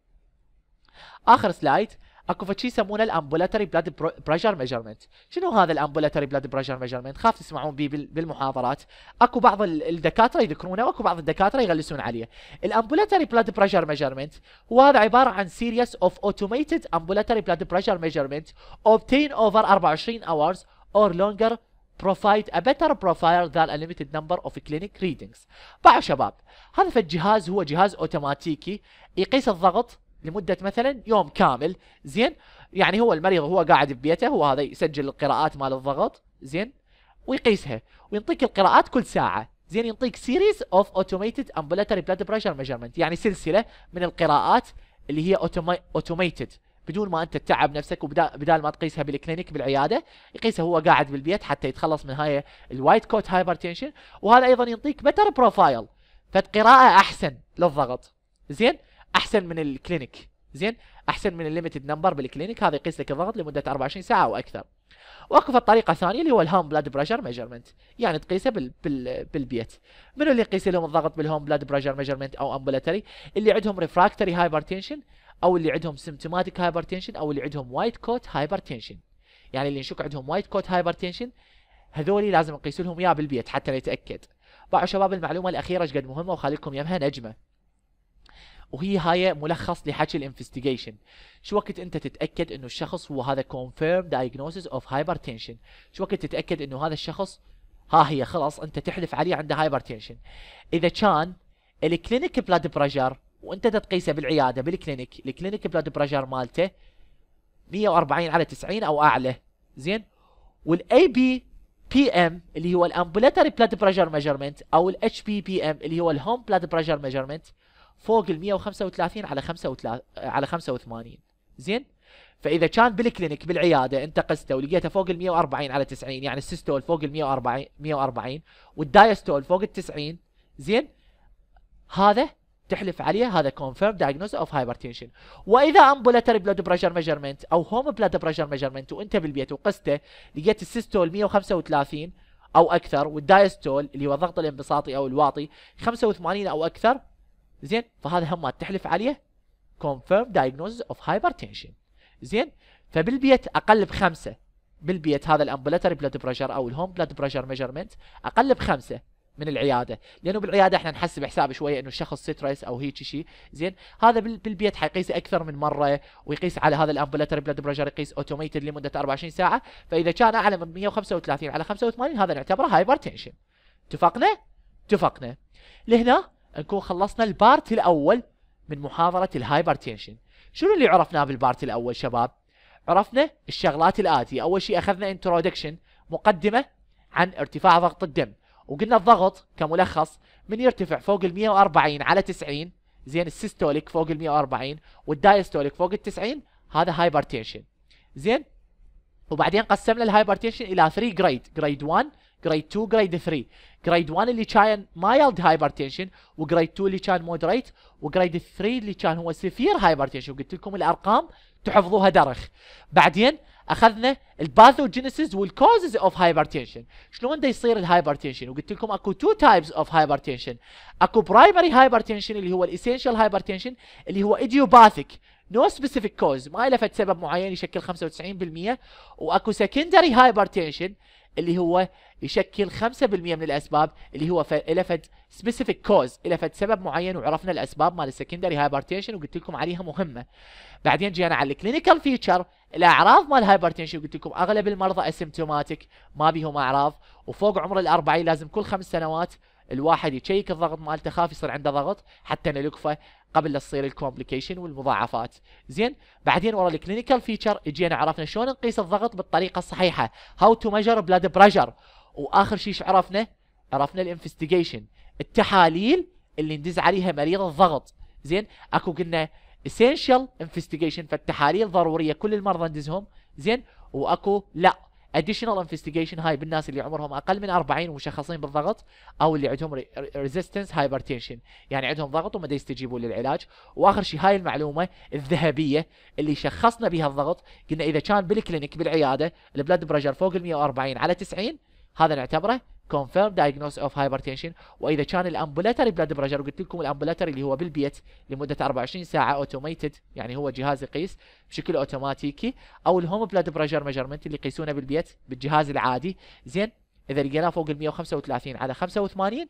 اخر سلايد اكو شيء يسمونه الامبولاتري بلاد بريشر ميجرمنت شنو هذا الامبولاتري بلاد بريشر ميجرمنت خاف تسمعون به بالمحاضرات اكو بعض الدكاتره يذكرونه واكو بعض الدكاتره يغلسون عليه الامبولاتري بلاد بريشر ميجرمنت هو هذا عباره عن سيريس اوف اوتوميتد امبولاتري بلاد بريشر ميجرمنت اوبتين اوفر 24 اورز اور لونجر بروفايد ا بيتر بروفايل ذان ا ليميتد نمبر اوف كلينيك ريدنجز بعض شباب هذا فالجهاز هو جهاز اوتوماتيكي يقيس الضغط لمده مثلا يوم كامل زين يعني هو المريض وهو قاعد ببيته هو هذا يسجل القراءات مال الضغط زين ويقيسها وينطيك القراءات كل ساعه زين ينطيك سيريز اوف اوتوميتد امبولاتري بلاد بريشر ميجرمنت يعني سلسله من القراءات اللي هي اوتوميتد بدون ما انت تتعب نفسك وبدال ما تقيسها بالكلينيك بالعياده يقيسها هو قاعد بالبيت حتى يتخلص من هاي الوايت كوت هايبرتنشن وهذا ايضا ينطيك بتر بروفايل فقراءه احسن للضغط زين احسن من الكلينيك زين احسن من الليمتد نمبر بالكلينيك هذا يقيس لك الضغط لمده 24 ساعه او اكثر وقفت طريقه ثانيه اللي هو الهوم بلاد بريشر ميجرمنت يعني تقيسه بال... بال... بالبيت منو اللي يقيس لهم الضغط بالهوم بلاد بريشر ميجرمنت او امبولاتري اللي عندهم ريفراكتري هايبرتنشن او اللي عندهم سيمتوماتيك هايبرتنشن او اللي عندهم وايت كوت هايبرتنشن يعني اللي نشك عندهم وايت كوت هايبرتنشن هذولي لازم نقيس لهم اياه بالبيت حتى نتاكد باعوا شباب المعلومه الاخيره ايش قد مهمه وخليكم يمها نجمه وهي هاي ملخص لحكي الانفستيجيشن شو وقت انت تتاكد انه الشخص هو هذا كونفيرم دايجنوسيس اوف هايبرتنشن شو وقت تتاكد انه هذا الشخص ها هي خلاص انت تحلف عليه عنده هايبرتنشن اذا كان الكلينيك بلاد بريشر وانت تقيسه بالعياده بالكلينيك الكلينيك بلاد بريشر مالته 140 على 90 او اعلى زين والاي بي بي ام اللي هو الامبولاتري بلاد بريشر ميجرمنت او الاتش بي بي ام اللي هو الهوم بلاد بريشر ميجرمنت فوق ال 135 على 35 على 85 زين فاذا كان بالكلينك بالعياده انت قسته ولقيته فوق ال 140 على 90 يعني السيستول فوق ال 140 140 والدايستول فوق ال 90 زين هذا تحلف عليه هذا كونفيرم دايجنوز اوف هايبرتنشن واذا امبولاتري بلاد بريشر ميجرمنت او هوم بلاد بريشر ميجرمنت وانت بالبيت وقسته لقيت السيستول 135 او اكثر والدايستول اللي هو الضغط الانبساطي او الواطي 85 او اكثر زين فهذا هم تحلف عليه كونفيرم diagnosis اوف hypertension زين فبالبيت اقل بخمسه بالبيت هذا الامبولاتري بلاد بريشر او الهوم بلاد بريشر ميجرمنت اقل بخمسه من العياده لانه بالعياده احنا نحسب حساب شويه انه الشخص ستريس او هيك شيء زين هذا بالبيت حيقيس اكثر من مره ويقيس على هذا الامبولاتري بلاد بريشر يقيس اوتوميتد لمده 24 ساعه فاذا كان اعلى من 135 على 85 هذا نعتبره هايبرتنشن اتفقنا اتفقنا لهنا نكون خلصنا البارت الاول من محاضره الهايبرتنشن شنو اللي عرفناه بالبارت الاول شباب عرفنا الشغلات الاتيه اول شيء اخذنا انترودكشن مقدمه عن ارتفاع ضغط الدم وقلنا الضغط كملخص من يرتفع فوق ال 140 على 90 زين السيستوليك فوق ال 140 والدايستوليك فوق ال 90 هذا هايبرتنشن زين وبعدين قسمنا الهايبرتنشن الى 3 جريد جريد 1 جريد 2 جريد 3 جريد 1 اللي كان مايلد هايبرتنشن وجريد 2 اللي كان مودريت وجريد 3 اللي كان هو سيفير هايبرتنشن وقلت لكم الارقام تحفظوها درخ بعدين اخذنا الباثوجينيسيس والكوزز اوف هايبرتنشن شلون دا يصير الهايبرتنشن وقلت لكم اكو تو تايبس اوف هايبرتنشن اكو برايمري هايبرتنشن اللي هو الاسينشال هايبرتنشن اللي هو ايديوباثيك نو سبيسيفيك كوز ما له سبب معين يشكل 95% واكو سكندري هايبرتنشن اللي هو يشكل 5% من الاسباب اللي هو له فد سبيسيفيك كوز له فد سبب معين وعرفنا الاسباب مال السكندري هايبرتنشن وقلت لكم عليها مهمه بعدين جينا على الكلينيكال فيتشر الاعراض مال هايبرتنشن قلت لكم اغلب المرضى اسيمتوماتيك ما بيهم اعراض وفوق عمر ال40 لازم كل خمس سنوات الواحد يشيك الضغط مالته خاف يصير عنده ضغط حتى نلقفه قبل لا تصير الكومبليكيشن والمضاعفات زين بعدين ورا الكلينيكال فيتشر اجينا عرفنا شلون نقيس الضغط بالطريقه الصحيحه هاو تو ميجر بلاد بريشر واخر شيء عرفنا عرفنا الانفستيجيشن التحاليل اللي ندز عليها مريض الضغط زين اكو قلنا اسينشال انفستيجيشن فالتحاليل ضروريه كل المرضى ندزهم زين واكو لا اديشنال انفستيجيشن هاي بالناس اللي عمرهم اقل من 40 ومشخصين بالضغط او اللي عندهم ريزيستنس هايبرتنشن يعني عندهم ضغط وما يستجيبوا للعلاج واخر شيء هاي المعلومه الذهبيه اللي شخصنا بها الضغط قلنا اذا كان بالكلينيك بالعياده البلاد بريشر فوق ال 140 على 90 هذا نعتبره confirm diagnosis of hypertension واذا كان الامبولاتري بلاد بريشر وقلت لكم الامبولاتري اللي هو بالبيت لمده 24 ساعه اوتوميتد يعني هو جهاز يقيس بشكل اوتوماتيكي او الهوم بلاد بريشر ميجرمنت اللي يقيسونه بالبيت بالجهاز العادي زين اذا لقيناه فوق ال 135 على 85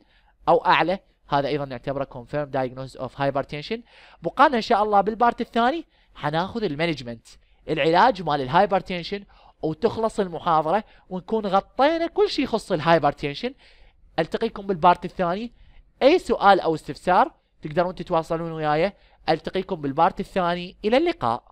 او اعلى هذا ايضا نعتبره confirm diagnosis of hypertension بقانا ان شاء الله بالبارت الثاني حناخذ المانجمنت العلاج مال الهايبرتنشن وتخلص المحاضرة ونكون غطينا كل شيء يخص الهايبرتنشن التقيكم بالبارت الثاني اي سؤال او استفسار تقدرون تتواصلون وياي التقيكم بالبارت الثاني الى اللقاء